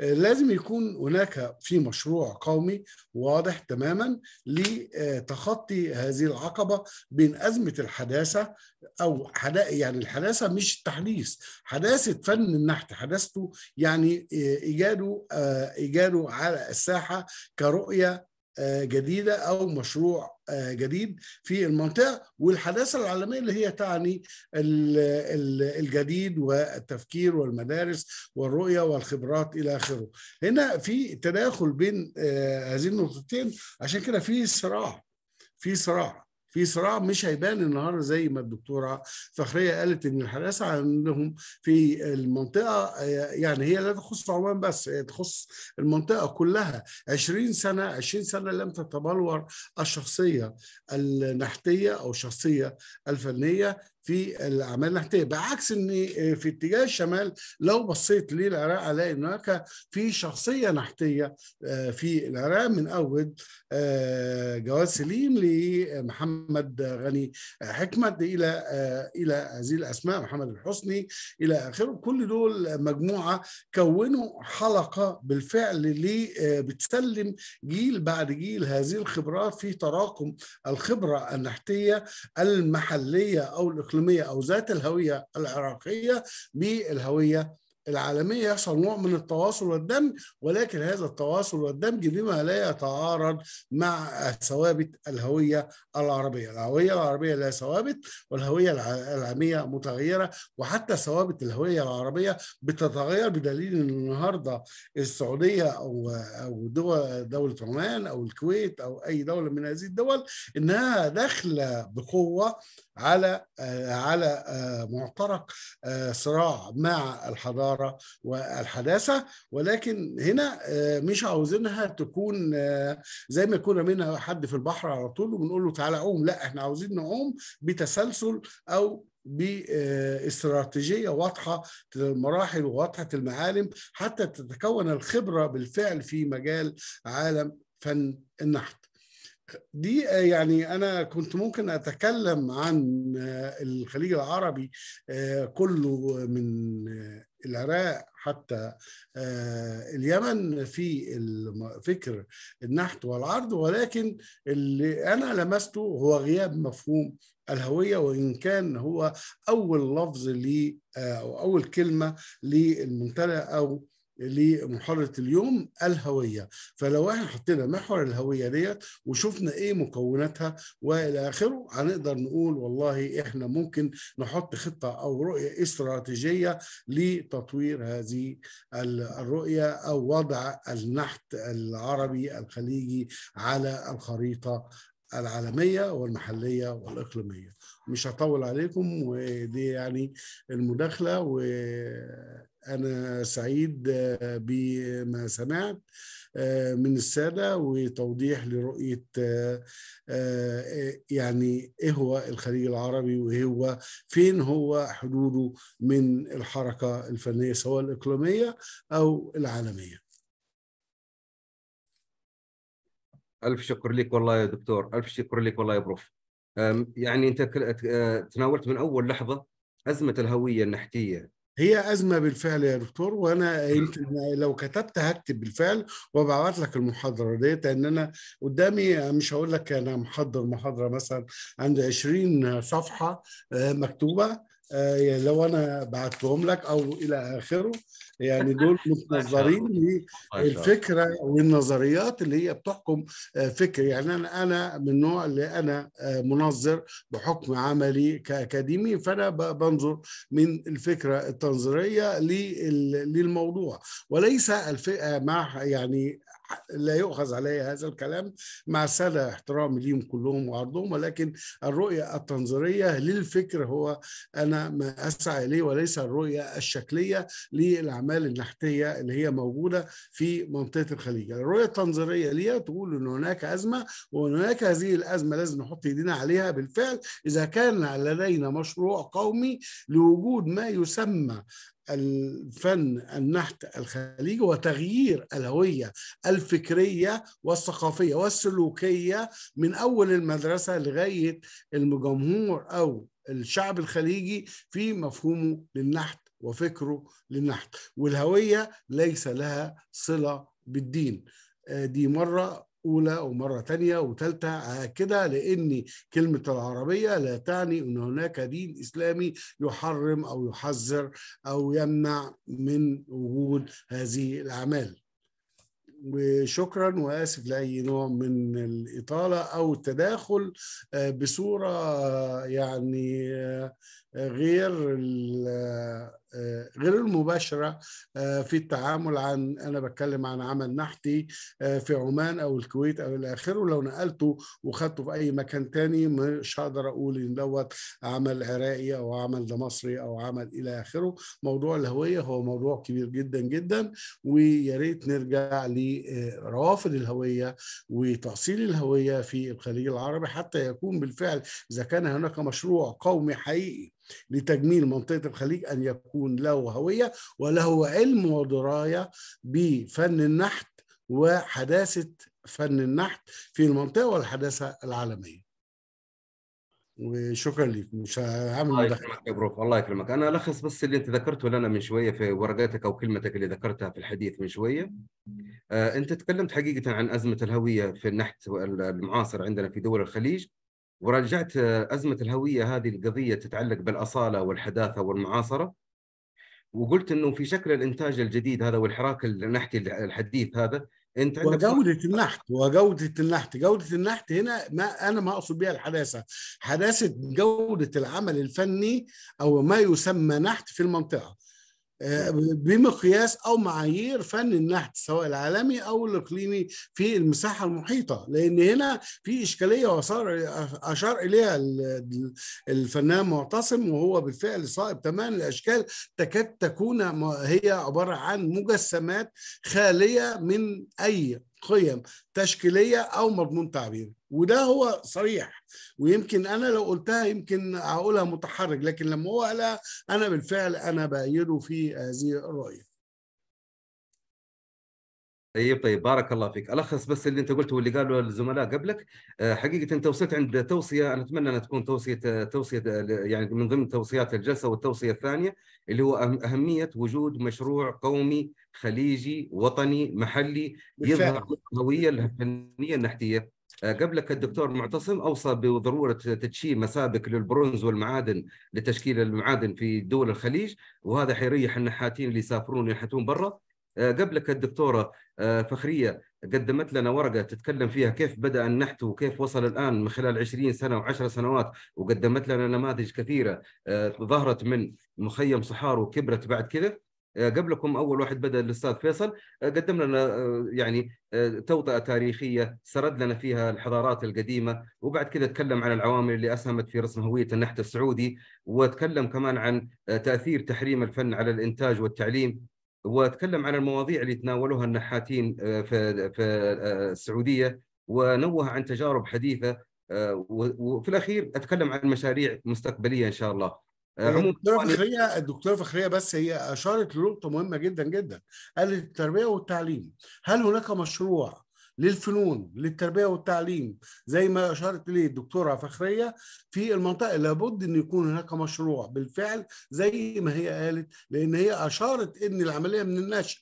آه، لازم يكون هناك في مشروع قومي واضح تماما لتخطي هذه العقبه بين ازمه الحداثه او حدا يعني الحداثه مش التحديث حداثه فن النحت حداثته يعني ايجاده آه، ايجاده على الساحه كرؤيه آه، جديده او مشروع آه، جديد في المنطقه والحداثه العالميه اللي هي تعني الجديد والتفكير والمدارس والرؤيه والخبرات الى اخره. هنا في تداخل بين آه، هذه النقطتين عشان كده في صراع في صراع في صراع مش هيبان النهارده زي ما الدكتوره فخريه قالت ان الحراسه عندهم في المنطقه يعني هي لا تخص عمان بس هي تخص المنطقه كلها 20 سنه 20 سنه لم تتبلور الشخصيه النحتيه او الشخصيه الفنيه في الاعمال النحتيه بعكس ان آه، في اتجاه الشمال لو بصيت للعراق هلاقي هناك في شخصيه نحتيه آه، في العراق من اول آه، جواز سليم لمحمد غني حكمت الى الى هذه الاسماء محمد الحسني الى اخره كل دول مجموعه كونوا حلقه بالفعل اللي بتسلم جيل بعد جيل هذه الخبرات في تراكم الخبره النحتيه المحليه او الاقليميه الإقليمية أو ذات الهوية العراقية بالهوية العالمية يحصل نوع من التواصل والدمج ولكن هذا التواصل والدمج بما لا يتعارض مع ثوابت الهوية العربية الهوية العربية لها ثوابت والهوية العالمية متغيرة وحتى ثوابت الهوية العربية بتتغير بدليل أن النهاردة السعودية أو أو دول دولة عمان أو الكويت أو أي دولة من هذه الدول إنها داخلة بقوة على على آه، معترك آه، صراع مع الحضاره والحداثه ولكن هنا آه، مش عاوزينها تكون زي ما يكون منها حد في البحر على طول وبنقول له تعالى عوم لا احنا عاوزين نعوم بتسلسل او باستراتيجيه واضحه للمراحل وواضحه المعالم حتى تتكون الخبره بالفعل في مجال عالم فن النحت. دي يعني انا كنت ممكن اتكلم عن آه، الخليج العربي آه، كله من آه، العراق حتى اليمن في فكر النحت والعرض ولكن اللي انا لمسته هو غياب مفهوم الهوية وإن كان هو أول لفظ لي أو أول كلمة للمنتدى أو لمحاضره اليوم الهويه فلو احنا حطينا محور الهويه ديت وشفنا ايه مكوناتها والى اخره هنقدر نقول والله احنا ممكن نحط خطه او رؤيه استراتيجيه لتطوير هذه الرؤيه او وضع النحت العربي الخليجي على الخريطه العالميه والمحليه والاقليميه مش هطول عليكم ودي يعني المداخله و أنا سعيد آه، بما سمعت آه، من السادة وتوضيح لرؤية آه، يعني إيه هو الخليج العربي وإيه هو فين هو حدوده من الحركة الفنية سواء الإقليمية أو العالمية ألف شكر لك والله يا دكتور ألف شكر لك والله يا بروف يعني أنت تناولت من أول لحظة أزمة الهوية النحتية هي أزمة بالفعل يا دكتور وأنا يمكن لو كتبت هكتب بالفعل وببعت لك المحاضرة ديت لأن أنا قدامي مش هقول لك أنا محضر محاضرة مثلا عندي 20 صفحة آه، مكتوبة آه، يعني لو انا بعتهم لك او الى اخره يعني دول متنظرين للفكره والنظريات اللي هي بتحكم آه، فكر يعني انا انا من النوع اللي انا آه، منظر بحكم عملي كاكاديمي فانا بنظر من الفكره التنظيريه للموضوع وليس الفئه مع يعني لا يؤخذ علي هذا الكلام مع سادة احترامي ليهم كلهم وعرضهم ولكن الرؤية التنظيرية للفكر هو أنا ما أسعى إليه وليس الرؤية الشكلية للأعمال النحتية اللي هي موجودة في منطقة الخليج الرؤية التنظيرية ليها تقول أن هناك أزمة وأن هناك هذه الأزمة لازم نحط إيدينا عليها بالفعل إذا كان لدينا مشروع قومي لوجود ما يسمى الفن النحت الخليجي وتغيير الهوية الفكرية والثقافية والسلوكية من أول المدرسة لغاية الجمهور أو الشعب الخليجي في مفهومه للنحت وفكره للنحت والهوية ليس لها صلة بالدين آه، دي مرة اولى ومره تانية وتالتة آه، كده لان كلمه العربيه لا تعني ان هناك دين اسلامي يحرم او يحذر او يمنع من وجود هذه الاعمال وشكرا واسف لاي نوع من الاطاله او التداخل آه، بصوره آه، يعني آه، غير غير المباشرة في التعامل عن أنا بتكلم عن عمل نحتي في عمان أو الكويت أو إلى آخره لو نقلته وخدته في أي مكان تاني مش هقدر أقول إن دوت عمل عراقي أو عمل ده مصري أو عمل إلى آخره موضوع الهوية هو موضوع كبير جدا جدا ويا ريت نرجع ليه آه، روافد الهويه وتاصيل الهويه في الخليج العربي حتى يكون بالفعل اذا كان هناك مشروع قومي حقيقي لتجميل منطقه الخليج ان يكون له هويه وله علم ودرايه بفن النحت وحداثه فن النحت في المنطقه والحداثه العالميه. وشكرا لك مش هعمل الله يكرمك يا بروف الله يكرمك انا الخص بس اللي انت ذكرته لنا من شويه في ورقتك او كلمتك اللي ذكرتها في الحديث من شويه آه انت تكلمت حقيقه عن ازمه الهويه في النحت المعاصر عندنا في دول الخليج ورجعت آه، ازمه الهويه هذه القضيه تتعلق بالاصاله والحداثه والمعاصره وقلت انه في شكل الانتاج الجديد هذا والحراك النحتي الحديث هذا انت عندك وجوده صح. النحت وجوده النحت جوده النحت هنا ما انا ما اقصد بيها الحداثه حداثه جوده العمل الفني او ما يسمى نحت في المنطقه آه، بمقياس او معايير فن النحت سواء العالمي او الاقليمي في المساحه المحيطه لان هنا في اشكاليه وصار اشار اليها الفنان معتصم وهو بالفعل صائب تمام الاشكال تكاد تكون هي عباره عن مجسمات خاليه من اي قيم تشكيليه او مضمون تعبيري وده هو صريح ويمكن انا لو قلتها يمكن هقولها متحرج لكن لما هو قالها انا بالفعل انا بايده في هذه الرؤيه طيب طيب بارك الله فيك الخص بس اللي انت قلته واللي قاله الزملاء قبلك آه، حقيقه انت وصلت عند توصيه انا اتمنى انها تكون توصيه آه، توصيه آه، يعني من ضمن توصيات الجلسه والتوصيه الثانيه اللي هو اهميه وجود مشروع قومي خليجي وطني محلي يظهر الهويه الفنيه النحتيه آه، قبلك الدكتور معتصم اوصى بضروره تدشين مسابك للبرونز والمعادن لتشكيل المعادن في دول الخليج وهذا حيريح النحاتين اللي يسافرون ينحتون برا آه، قبلك الدكتوره آه، فخريه قدمت لنا ورقه تتكلم فيها كيف بدا النحت وكيف وصل الان من خلال 20 سنه و10 سنوات وقدمت لنا نماذج كثيره ظهرت من مخيم صحار وكبرت بعد كذا قبلكم اول واحد بدا الاستاذ فيصل قدم لنا آه، يعني آه، توطئه تاريخيه سرد لنا فيها الحضارات القديمه وبعد كذا تكلم عن العوامل اللي اسهمت في رسم هويه النحت السعودي وتكلم كمان عن آه، تاثير تحريم الفن على الانتاج والتعليم وتكلم عن المواضيع اللي تناولوها النحاتين في في السعوديه ونوه عن تجارب حديثه وفي الاخير اتكلم عن مشاريع مستقبليه ان شاء الله أه، الدكتوره فخريه الدكتوره فخريه بس هي اشارت لنقطه مهمه جدا جدا قالت التربيه والتعليم هل هناك مشروع للفنون للتربيه والتعليم زي ما اشارت اليه الدكتوره فخريه في المنطقه لابد ان يكون هناك مشروع بالفعل زي ما هي قالت لان هي اشارت ان العمليه من النشء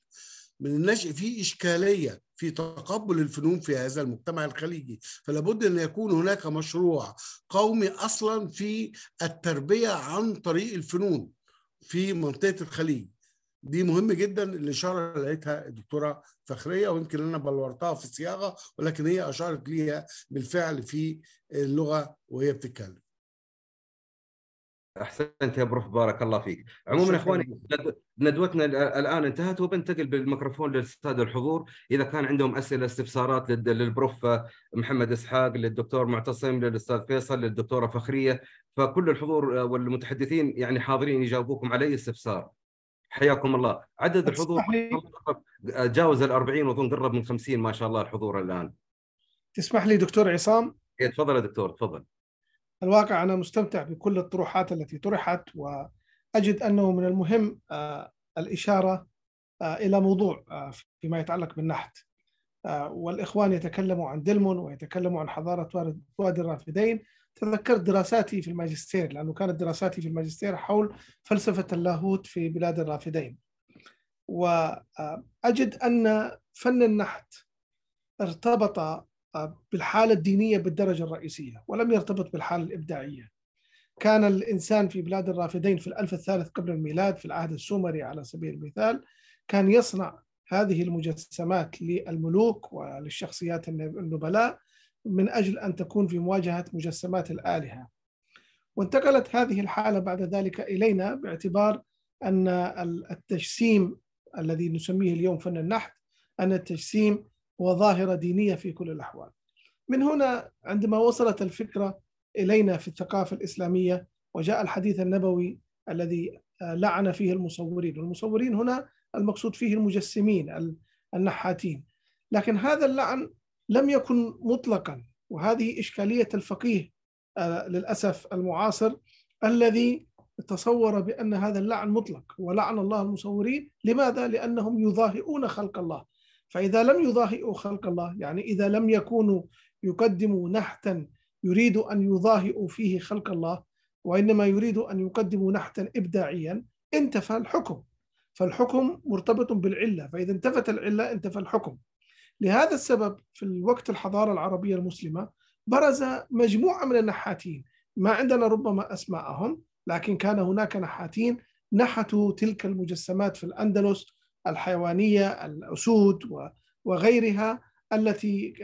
من النشء في اشكاليه في تقبل الفنون في هذا المجتمع الخليجي فلا بد ان يكون هناك مشروع قومي اصلا في التربيه عن طريق الفنون في منطقه الخليج دي مهم جدا الاشاره اللي لقيتها الدكتوره فخريه ويمكن انا بلورتها في الصياغه ولكن هي اشارت ليها بالفعل في اللغه وهي بتتكلم احسنت يا بروف بارك الله فيك عموما اخواني ندوتنا الان انتهت وبنتقل بالميكروفون للساده الحضور اذا كان عندهم اسئله استفسارات للبروف محمد اسحاق للدكتور معتصم للاستاذ فيصل للدكتوره فخريه فكل الحضور آه، والمتحدثين يعني حاضرين يجاوبوكم على اي استفسار حياكم الله عدد الحضور تجاوز ال 40 واظن قرب من 50 ما شاء الله الحضور الان تسمح لي دكتور عصام إيه، تفضل يا دكتور تفضل الواقع انا مستمتع بكل الطروحات التي طرحت و اجد انه من المهم آه، الاشاره آه، الى موضوع آه، فيما يتعلق بالنحت والاخوان يتكلموا عن دلمون ويتكلموا عن حضاره وادي الرافدين تذكرت دراساتي في الماجستير لانه كانت دراساتي في الماجستير حول فلسفه اللاهوت في بلاد الرافدين واجد ان فن النحت ارتبط بالحاله الدينيه بالدرجه الرئيسيه ولم يرتبط بالحاله الابداعيه كان الإنسان في بلاد الرافدين في الألف الثالث قبل الميلاد في العهد السومري على سبيل المثال كان يصنع هذه المجسمات للملوك وللشخصيات النبلاء من أجل أن تكون في مواجهة مجسمات الآلهة وانتقلت هذه الحالة بعد ذلك إلينا باعتبار أن التجسيم الذي نسميه اليوم فن النحت أن التجسيم هو ظاهرة دينية في كل الأحوال من هنا عندما وصلت الفكرة إلينا في الثقافة الإسلامية وجاء الحديث النبوي الذي آه، لعن فيه المصورين والمصورين هنا المقصود فيه المجسمين النحاتين لكن هذا اللعن لم يكن مطلقا وهذه إشكالية الفقيه آه، للأسف المعاصر الذي تصور بأن هذا اللعن مطلق ولعن الله المصورين لماذا؟ لأنهم يضاهئون خلق الله فإذا لم يضاهئوا خلق الله يعني إذا لم يكونوا يقدموا نحتا يريد أن يضاهئوا فيه خلق الله وإنما يريد أن يقدموا نحتا إبداعيا انتفى الحكم فالحكم مرتبط بالعلة فإذا انتفت العلة انتفى الحكم لهذا السبب في الوقت الحضارة العربية المسلمة برز مجموعة من النحاتين ما عندنا ربما أسماءهم لكن كان هناك نحاتين نحتوا تلك المجسمات في الأندلس الحيوانية الأسود وغيرها التي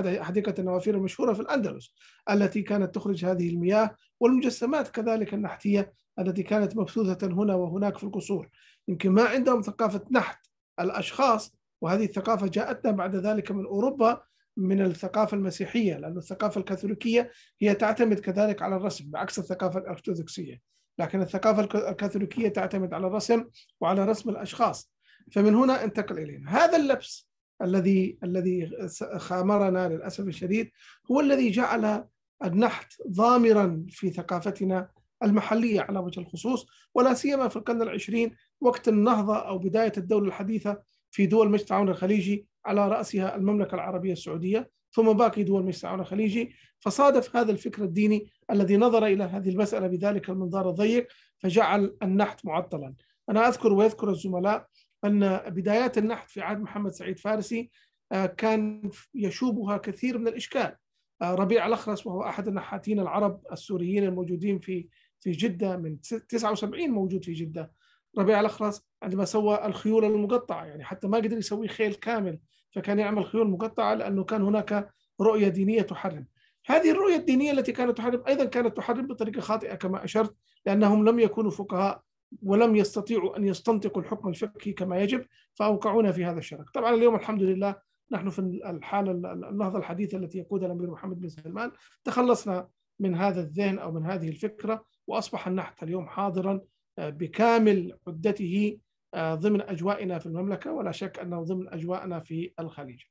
حديقة النوافير المشهورة في الأندلس التي كانت تخرج هذه المياه والمجسمات كذلك النحتية التي كانت مبثوثة هنا وهناك في القصور يمكن ما عندهم ثقافة نحت الأشخاص وهذه الثقافة جاءتنا بعد ذلك من أوروبا من الثقافة المسيحية لأن الثقافة الكاثوليكية هي تعتمد كذلك على الرسم بعكس الثقافة الأرثوذكسية لكن الثقافة الكاثوليكية تعتمد على الرسم وعلى رسم الأشخاص فمن هنا انتقل إلينا هذا اللبس الذي الذي خامرنا للاسف الشديد هو الذي جعل النحت ضامرا في ثقافتنا المحليه على وجه الخصوص ولا سيما في القرن العشرين وقت النهضه او بدايه الدوله الحديثه في دول مجلس التعاون الخليجي على راسها المملكه العربيه السعوديه ثم باقي دول مجلس التعاون الخليجي فصادف هذا الفكر الديني الذي نظر الى هذه المساله بذلك المنظار الضيق فجعل النحت معطلا انا اذكر ويذكر الزملاء أن بدايات النحت في عهد محمد سعيد فارسي آه، كان يشوبها كثير من الإشكال آه، ربيع الأخرس وهو أحد النحاتين العرب السوريين الموجودين في في جدة من 79 موجود في جدة ربيع الأخرس عندما سوى الخيول المقطعة يعني حتى ما قدر يسوي خيل كامل فكان يعمل خيول مقطعة لأنه كان هناك رؤية دينية تحرم هذه الرؤية الدينية التي كانت تحرم أيضا كانت تحرم بطريقة خاطئة كما أشرت لأنهم لم يكونوا فقهاء ولم يستطيعوا أن يستنطقوا الحكم الفقهي كما يجب فأوقعونا في هذا الشرك طبعا اليوم الحمد لله نحن في الحالة النهضة الحديثة التي يقودها الأمير محمد بن سلمان تخلصنا من هذا الذهن أو من هذه الفكرة وأصبح النحت اليوم حاضرا آه، بكامل عدته آه، ضمن أجوائنا في المملكة ولا شك أنه ضمن أجوائنا في الخليج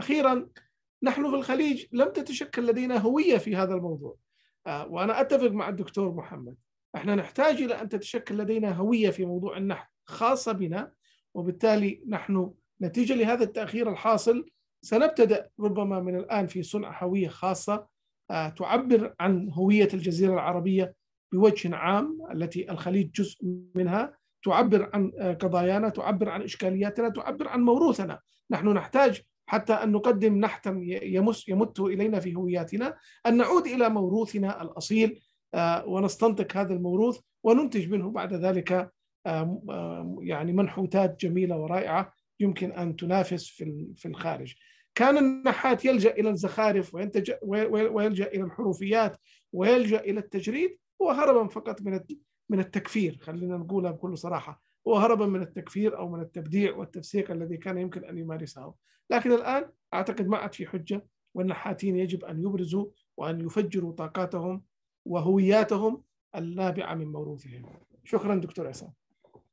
أخيرا نحن في الخليج لم تتشكل لدينا هوية في هذا الموضوع آه، وأنا أتفق مع الدكتور محمد احنا نحتاج الى ان تتشكل لدينا هويه في موضوع النحو خاصه بنا وبالتالي نحن نتيجه لهذا التاخير الحاصل سنبتدأ ربما من الآن في صنع هوية خاصة آه، تعبر عن هوية الجزيرة العربية بوجه عام التي الخليج جزء منها تعبر عن آه، قضايانا تعبر عن إشكالياتنا تعبر عن موروثنا نحن نحتاج حتى أن نقدم نحتا يمس يمت إلينا في هوياتنا أن نعود إلى موروثنا الأصيل آه، ونستنطق هذا الموروث وننتج منه بعد ذلك آه، آه، يعني منحوتات جميله ورائعه يمكن ان تنافس في في الخارج. كان النحات يلجا الى الزخارف ويلجا الى الحروفيات ويلجا الى التجريد وهربا فقط من من التكفير خلينا نقولها بكل صراحه وهربا من التكفير او من التبديع والتفسيق الذي كان يمكن ان يمارسه لكن الان اعتقد ما عاد في حجه والنحاتين يجب ان يبرزوا وان يفجروا طاقاتهم وهوياتهم النابعه من موروثهم. شكرا دكتور عصام.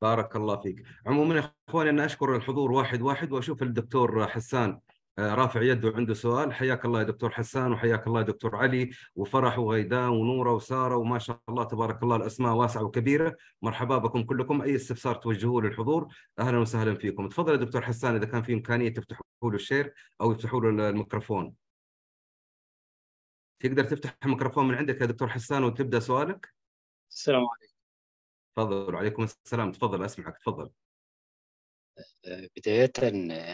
بارك الله فيك. عموما اخواني انا اشكر الحضور واحد واحد واشوف الدكتور حسان آه، رافع يده عنده سؤال حياك الله يا دكتور حسان وحياك الله يا دكتور علي وفرح وغيدان ونوره وساره وما شاء الله تبارك الله الاسماء واسعه وكبيره مرحبا بكم كلكم اي استفسار توجهوه للحضور اهلا وسهلا فيكم تفضل يا دكتور حسان اذا كان في امكانيه تفتحوا له الشير او يفتحوا له الميكروفون تقدر تفتح الميكروفون من عندك يا دكتور حسان وتبدا سؤالك السلام عليكم تفضل وعليكم السلام تفضل اسمعك تفضل بداية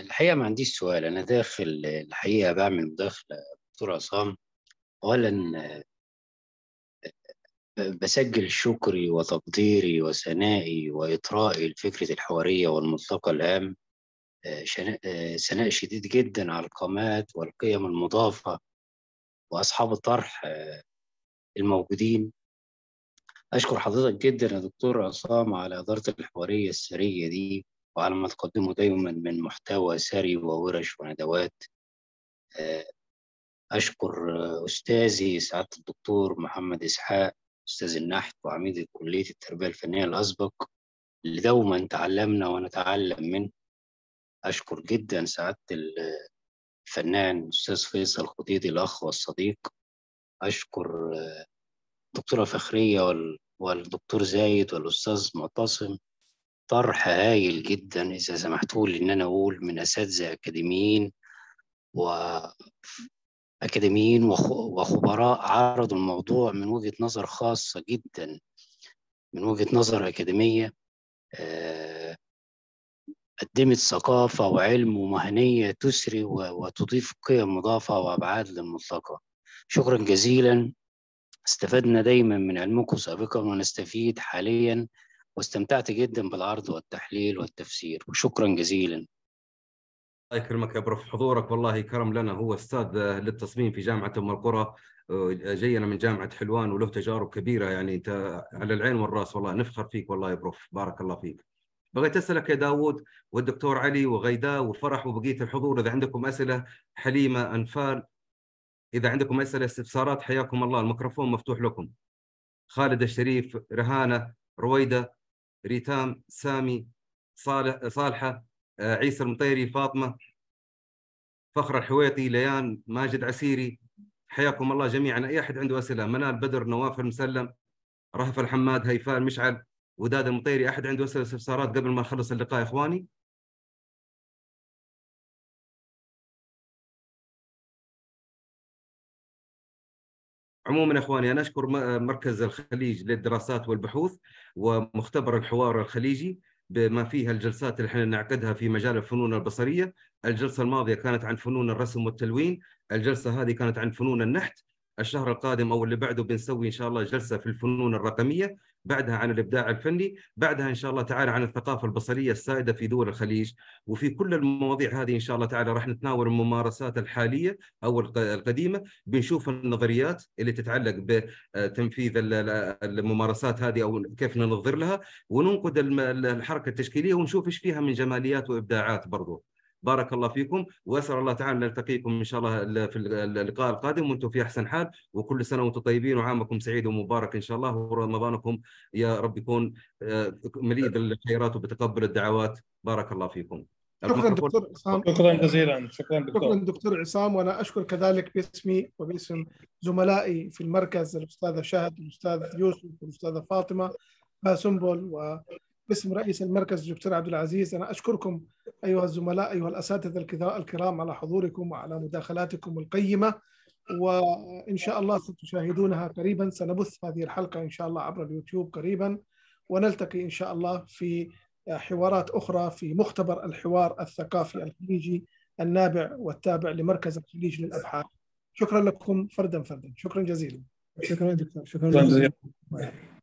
الحقيقة ما عنديش سؤال أنا داخل الحقيقة بعمل مداخلة دكتور عصام أولا بسجل شكري وتقديري وثنائي وإطرائي لفكرة الحوارية والمطلقة الهام ثناء شديد جدا على القامات والقيم المضافة واصحاب الطرح آه، الموجودين اشكر حضرتك جدا يا دكتور عصام على اداره الحواريه السريه دي وعلى ما تقدمه دايما من محتوى سري وورش وندوات آه، اشكر آه، استاذي سعاده الدكتور محمد اسحاق استاذ النحت وعميد كليه التربيه الفنيه الاسبق اللي دوما تعلمنا ونتعلم منه اشكر جدا سعاده الفنان أستاذ فيصل خديدي الأخ والصديق أشكر الدكتورة آه، فخرية والدكتور زايد والأستاذ معتصم طرح هايل جدا إذا سمحتوا لي إن أنا أقول من أساتذة أكاديميين و أكاديميين وخبراء عرضوا الموضوع من وجهة نظر خاصة جدا من وجهة نظر أكاديمية آه، قدمت ثقافة وعلم ومهنية تسري وتضيف قيم مضافة وأبعاد للملتقى شكرا جزيلا استفدنا دايما من علمكم سابقا ونستفيد حاليا واستمتعت جدا بالعرض والتحليل والتفسير وشكرا جزيلا الله يكرمك يا بروف حضورك والله كرم لنا هو استاذ للتصميم في جامعه ام القرى جينا من جامعه حلوان وله تجارب كبيره يعني انت على العين والراس والله نفخر فيك والله يا بروف بارك الله فيك بغيت اسالك يا داوود والدكتور علي وغيداء وفرح وبقيه الحضور اذا عندكم اسئله حليمه انفال اذا عندكم اسئله استفسارات حياكم الله الميكروفون مفتوح لكم خالد الشريف رهانه رويده ريتام سامي صالح صالحه آه، عيسى المطيري فاطمه فخر الحويطي ليان ماجد عسيري حياكم الله جميعا اي احد عنده اسئله منال بدر نواف المسلم رهف الحماد هيفاء المشعل وداد المطيري احد عنده اسئله استفسارات قبل ما نخلص اللقاء يا اخواني؟ عموما يا اخواني انا اشكر مركز الخليج للدراسات والبحوث ومختبر الحوار الخليجي بما فيها الجلسات اللي احنا نعقدها في مجال الفنون البصريه، الجلسه الماضيه كانت عن فنون الرسم والتلوين، الجلسه هذه كانت عن فنون النحت، الشهر القادم او اللي بعده بنسوي ان شاء الله جلسه في الفنون الرقميه بعدها عن الابداع الفني بعدها ان شاء الله تعالى عن الثقافه البصريه السائده في دول الخليج وفي كل المواضيع هذه ان شاء الله تعالى راح نتناول الممارسات الحاليه او القديمه بنشوف النظريات اللي تتعلق بتنفيذ الممارسات هذه او كيف ننظر لها وننقد الحركه التشكيليه ونشوف ايش فيها من جماليات وابداعات برضو بارك الله فيكم واسال الله تعالى نلتقيكم ان شاء الله في اللقاء القادم وانتم في احسن حال وكل سنه وانتم طيبين وعامكم سعيد ومبارك ان شاء الله ورمضانكم يا رب يكون آه، مليء بالخيرات وبتقبل الدعوات بارك الله فيكم شكرا دكتور عصام شكرا جزيلا شكرا دكتور شكرا دكتور عصام وانا اشكر كذلك باسمي وباسم زملائي في المركز الاستاذه شهد الاستاذ يوسف الاستاذه فاطمه سنبل باسم رئيس المركز الدكتور عبد العزيز انا اشكركم ايها الزملاء ايها الاساتذه الكرام على حضوركم وعلى مداخلاتكم القيمه وان شاء الله ستشاهدونها قريبا سنبث هذه الحلقه ان شاء الله عبر اليوتيوب قريبا ونلتقي ان شاء الله في حوارات اخرى في مختبر الحوار الثقافي الخليجي النابع والتابع لمركز الخليج للابحاث شكرا لكم فردا فردا شكرا جزيلا شكرا دكتور شكرا جزيلا